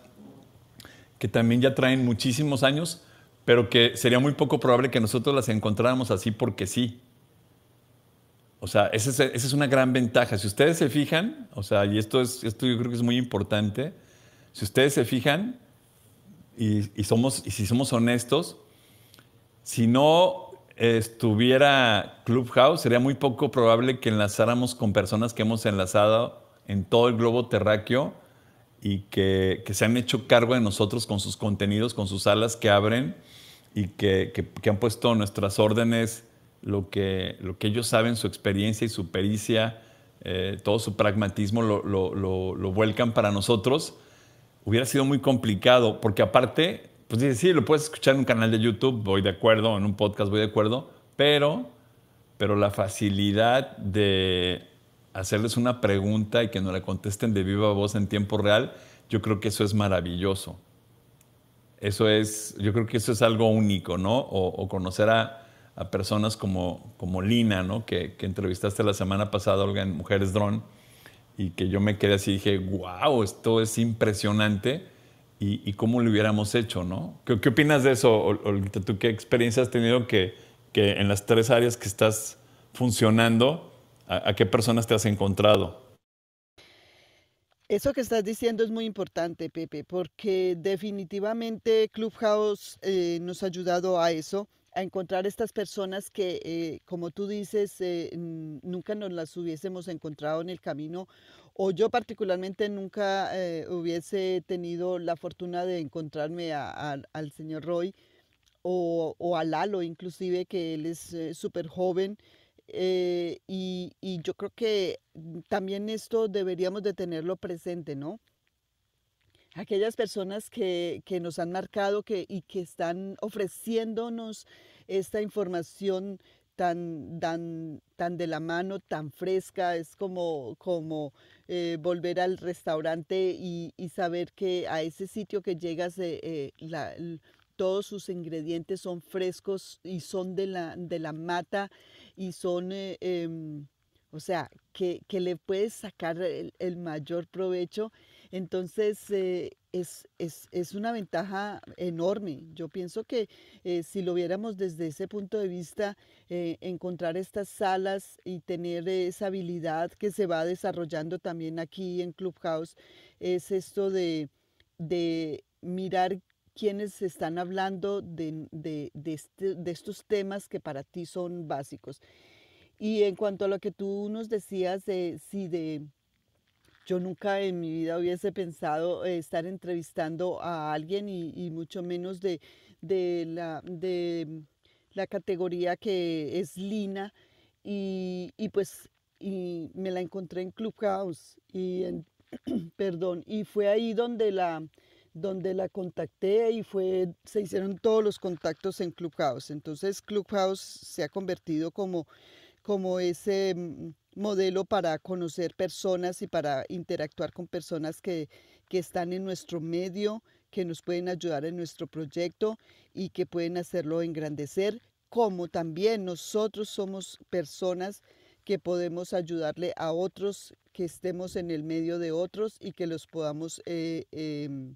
que también ya traen muchísimos años, pero que sería muy poco probable que nosotros las encontráramos así porque sí. O sea, esa es, una gran ventaja. Si ustedes se fijan, o sea, y esto, es, esto yo creo que es muy importante, si ustedes se fijan, y, somos, si somos honestos, si no estuviera Clubhouse, sería muy poco probable que enlazáramos con personas que hemos enlazado en todo el globo terráqueo y que, se han hecho cargo de nosotros con sus contenidos, con sus alas que abren y que, han puesto nuestras órdenes lo que, lo que ellos saben, su experiencia y su pericia, eh, todo su pragmatismo lo, vuelcan para nosotros hubiera sido muy complicado, porque aparte, pues dices, sí, lo puedes escuchar en un canal de YouTube, voy de acuerdo, en un podcast voy de acuerdo, pero, pero la facilidad de hacerles una pregunta y que nos la contesten de viva voz en tiempo real, yo creo que eso es maravilloso. Eso es, yo creo que eso es algo único, ¿no? O, conocer a, personas como, como Lina, ¿no? Que, entrevistaste la semana pasada, Olga, en Mujeres Drone y que yo me quedé así y dije, wow, esto es impresionante y, cómo lo hubiéramos hecho, ¿no? ¿Qué, opinas de eso, ¿Tú qué experiencia has tenido que, que, en las tres áreas que estás funcionando, a, qué personas te has encontrado? Eso que estás diciendo es muy importante, Pepe, porque definitivamente Clubhouse eh, nos ha ayudado a eso a encontrar estas personas que, eh, como tú dices, eh, nunca nos las hubiésemos encontrado en el camino o yo particularmente nunca eh, hubiese tenido la fortuna de encontrarme al señor Roy o, o, a Lalo inclusive, que él es súper joven. Y, y, yo creo que mm, también esto deberíamos de tenerlo presente, ¿no? aquellas personas que, nos han marcado que, y que están ofreciéndonos esta información tan, tan, tan de la mano, tan fresca, es como, como eh, volver al restaurante y, saber que a ese sitio que llegas eh, eh, todos sus ingredientes son frescos y son de la, de la mata y son, em, o sea, que, le puedes sacar el mayor provecho entonces, eh, es, una ventaja enorme. Yo pienso que eh, si lo viéramos desde ese punto de vista, eh, encontrar estas salas y tener esa habilidad que se va desarrollando también aquí en Clubhouse, es esto de, mirar quienes están hablando este, de, estos temas que para ti son básicos. Y en cuanto a lo que tú nos decías de si de yo nunca en mi vida hubiese pensado eh, estar entrevistando a alguien y, mucho menos de, de, la, de mm, la categoría que es Lina. Y, y pues y me la encontré en Clubhouse y en, perdón, y fue ahí donde la, donde la contacté y fue, se hicieron todos los contactos en Clubhouse. Entonces Clubhouse se ha convertido como, como ese mm, modelo para conocer personas y para interactuar con personas que, están en nuestro medio, que nos pueden ayudar en nuestro proyecto y que pueden hacerlo engrandecer, como también nosotros somos personas que podemos ayudarle a otros, que estemos en el medio de otros y que los podamos eh, em,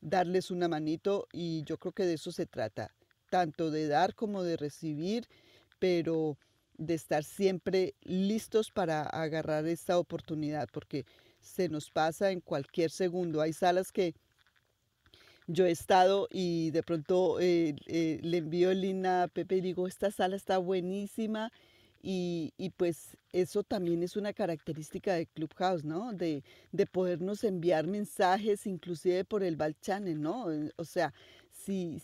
darles una manito y yo creo que de eso se trata, tanto de dar como de recibir, pero de estar siempre listos para agarrar esta oportunidad, porque se nos pasa en cualquier segundo. Hay salas que yo he estado y de pronto eh, eh, le envío el a Pepe y digo, esta sala está buenísima. Y, pues eso también es una característica de Clubhouse, ¿no? De, de podernos enviar mensajes inclusive por el Balchane, ¿no? O sea,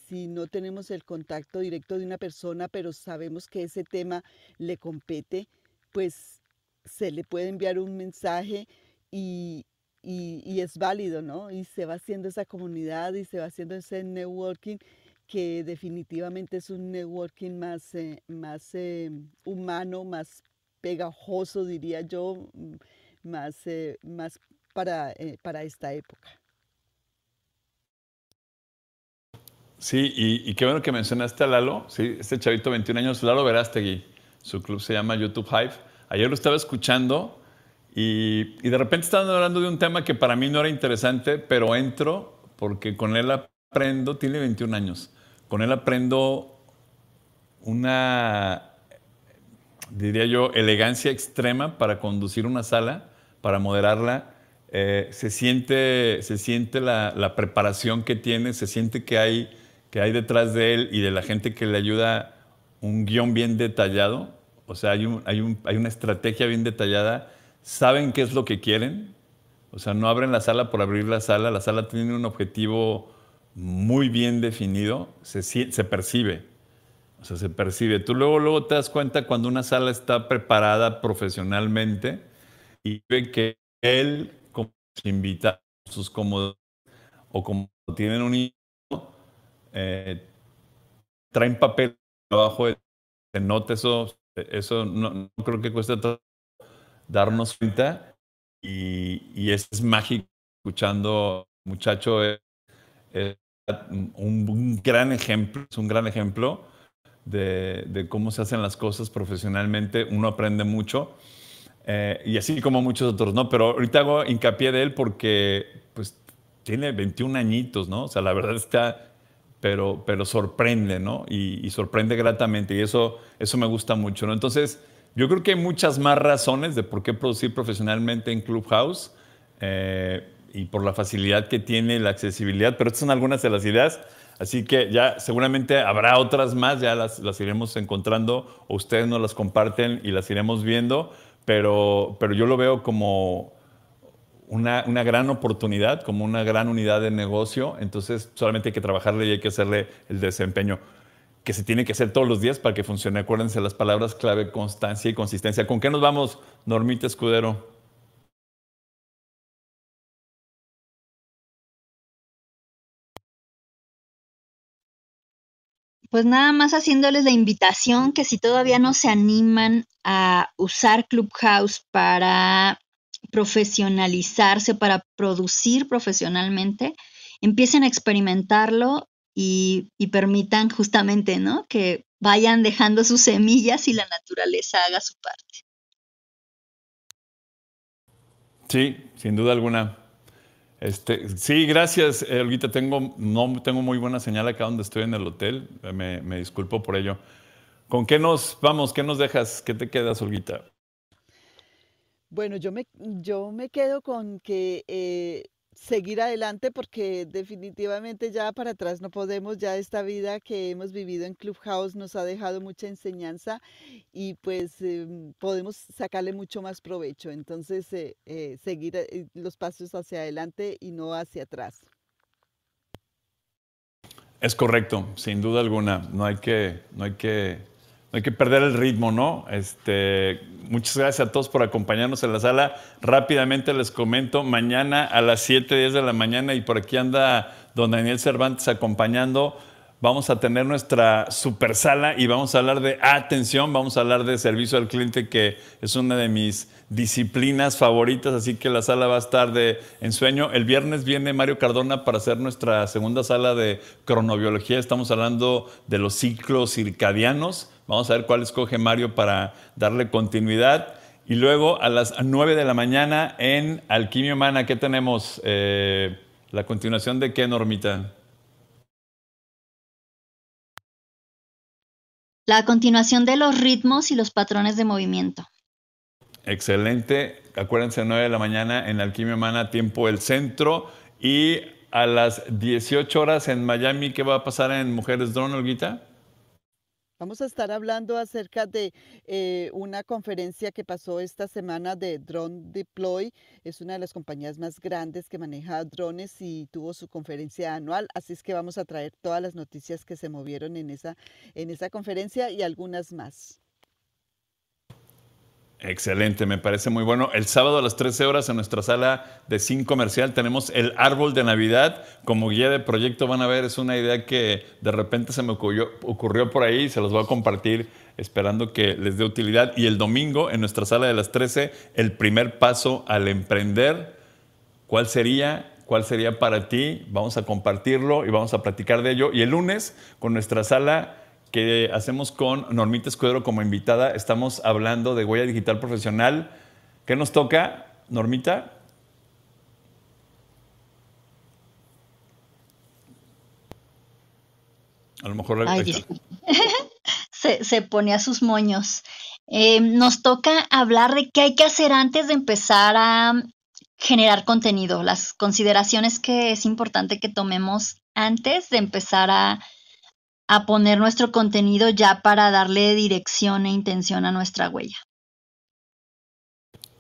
si, no tenemos el contacto directo de una persona, pero sabemos que ese tema le compete, pues se le puede enviar un mensaje y, es válido, ¿no? Y se va haciendo esa comunidad y se va haciendo ese networking que definitivamente es un networking más, eh, más eh, humano, más pegajoso, diría yo, mm, más, eh, más para, para esta época. Sí, y, qué bueno que mencionaste a Lalo, este chavito 21 años, Lalo Verástegui, su club se llama YouTube Hive. Ayer lo estaba escuchando y, de repente estaban hablando de un tema que para mí no era interesante, pero entro porque con él aprendo, tiene 21 años, con él aprendo una, diría yo, elegancia extrema para conducir una sala, para moderarla. Eh, se siente, se siente la preparación que tiene, se siente que hay que hay detrás de él y de la gente que le ayuda un guión bien detallado, o sea, hay, un, hay, una estrategia bien detallada, saben qué es lo que quieren, o sea, no abren la sala por abrir la sala, la sala tiene un objetivo muy bien definido, se, se percibe, o sea, se percibe. Tú luego, luego te das cuenta cuando una sala está preparada profesionalmente y ve que él, como invita sus cómodos, o como tienen un eh, traen papel abajo, se nota eso, eso no, creo que cueste darnos cuenta y, es, mágico escuchando, muchacho, es, eh, eh, un, gran ejemplo, es un gran ejemplo de, cómo se hacen las cosas profesionalmente, uno aprende mucho. y así como muchos otros, ¿no? Pero ahorita hago hincapié de él porque, pues, tiene 21 añitos, ¿no? O sea, la verdad está pero, sorprende, ¿no? Y, sorprende gratamente, y eso, eso me gusta mucho, ¿no? Entonces, yo creo que hay muchas más razones de por qué producir profesionalmente en Clubhouse eh, y por la facilidad que tiene la accesibilidad, pero estas son algunas de las ideas. Así que ya seguramente habrá otras más, ya las, las iremos encontrando o ustedes nos las comparten y las iremos viendo, pero, pero yo lo veo como una, gran oportunidad, como una gran unidad de negocio, entonces solamente hay que trabajarle y hay que hacerle el desempeño que se tiene que hacer todos los días para que funcione. Acuérdense las palabras clave, constancia y consistencia. ¿Con qué nos vamos, Normita Escudero? pues nada más haciéndoles la invitación que si todavía no se animan a usar Clubhouse para profesionalizarse, para producir profesionalmente, empiecen a experimentarlo y, permitan justamente, ¿no? Que vayan dejando sus semillas y la naturaleza haga su parte. Sí, sin duda alguna. Este, sí, gracias, eh, Olguita. Tengo, no tengo muy buena señal acá donde estoy en el hotel. Me, me disculpo por ello. ¿Con qué nos vamos? ¿Qué nos dejas? ¿Qué te quedas, Olguita? Bueno, yo me, yo me quedo con que eh, seguir adelante porque definitivamente ya para atrás no podemos, ya esta vida que hemos vivido en Clubhouse nos ha dejado mucha enseñanza y pues em, podemos sacarle mucho más provecho. Entonces, eh, eh, seguir los pasos hacia adelante y no hacia atrás. Es correcto, sin duda alguna. No hay que, no hay que hay que perder el ritmo, ¿no? Este, muchas gracias a todos por acompañarnos en la sala. Rápidamente les comento, mañana a las 7, 10 de la mañana y por aquí anda don Daniel Cervantes acompañando vamos a tener nuestra super sala y vamos a hablar de atención, vamos a hablar de servicio al cliente, que es una de mis disciplinas favoritas, así que la sala va a estar de ensueño. El viernes viene Mario Cardona para hacer nuestra segunda sala de cronobiología, estamos hablando de los ciclos circadianos, vamos a ver cuál escoge Mario para darle continuidad. Y luego a las 9 de la mañana en Alquimia Humana, ¿qué tenemos? Eh, la continuación de qué, Normita? la continuación de los ritmos y los patrones de movimiento. Excelente. Acuérdense, 9 de la mañana en Alquimia Humana, tiempo el centro. Y a las 18 horas en Miami, ¿qué va a pasar en Mujeres Drone, Olguita? Vamos a estar hablando acerca de eh, una conferencia que pasó esta semana de Drone Deploy. Es una de las compañías más grandes que maneja drones y tuvo su conferencia anual. Así es que vamos a traer todas las noticias que se movieron en esa, en esa conferencia y algunas más. Excelente, me parece muy bueno. El sábado a las 13 horas en nuestra sala de Sin Comercial tenemos el árbol de Navidad como guía de proyecto. Van a ver, es una idea que de repente se me ocurrió, ocurrió por ahí y se los voy a compartir esperando que les dé utilidad. Y el domingo en nuestra sala de las 13, el primer paso al emprender. ¿Cuál sería? ¿Cuál sería para ti? Vamos a compartirlo y vamos a platicar de ello. Y el lunes con nuestra sala que hacemos con Normita Escudero como invitada. Estamos hablando de huella digital profesional. ¿Qué nos toca, Normita? A lo mejor la invitación. se, pone a sus moños. Eh, nos toca hablar de qué hay que hacer antes de empezar a generar contenido, las consideraciones que es importante que tomemos antes de empezar a a poner nuestro contenido ya para darle dirección e intención a nuestra huella.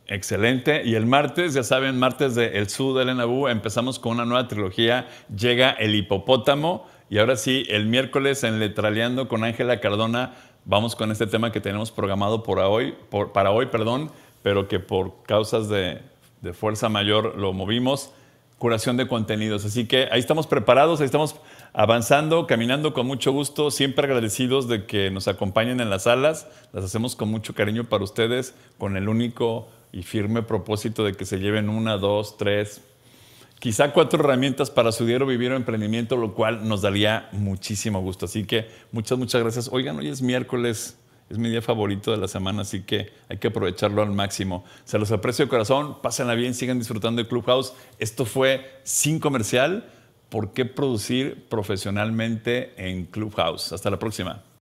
Excelente. Y el martes, ya saben, martes de El Sud de Lenabu empezamos con una nueva trilogía. Llega el hipopótamo. Y ahora sí, el miércoles en Letraleando con Ángela Cardona, vamos con este tema que tenemos programado por hoy, para hoy, perdón, pero que por causas de, de fuerza mayor lo movimos. Curación de contenidos. Así que ahí estamos preparados, ahí estamos avanzando, caminando con mucho gusto, siempre agradecidos de que nos acompañen en las salas. Las hacemos con mucho cariño para ustedes, con el único y firme propósito de que se lleven una, dos, tres, quizá cuatro herramientas para su diario vivir o emprendimiento, lo cual nos daría muchísimo gusto. Así que muchas, muchas gracias. Oigan, hoy es miércoles. Es mi día favorito de la semana, así que hay que aprovecharlo al máximo. Se los aprecio de corazón, pásenla bien, sigan disfrutando de Clubhouse. Esto fue sin comercial por qué producir profesionalmente en Clubhouse. Hasta la próxima.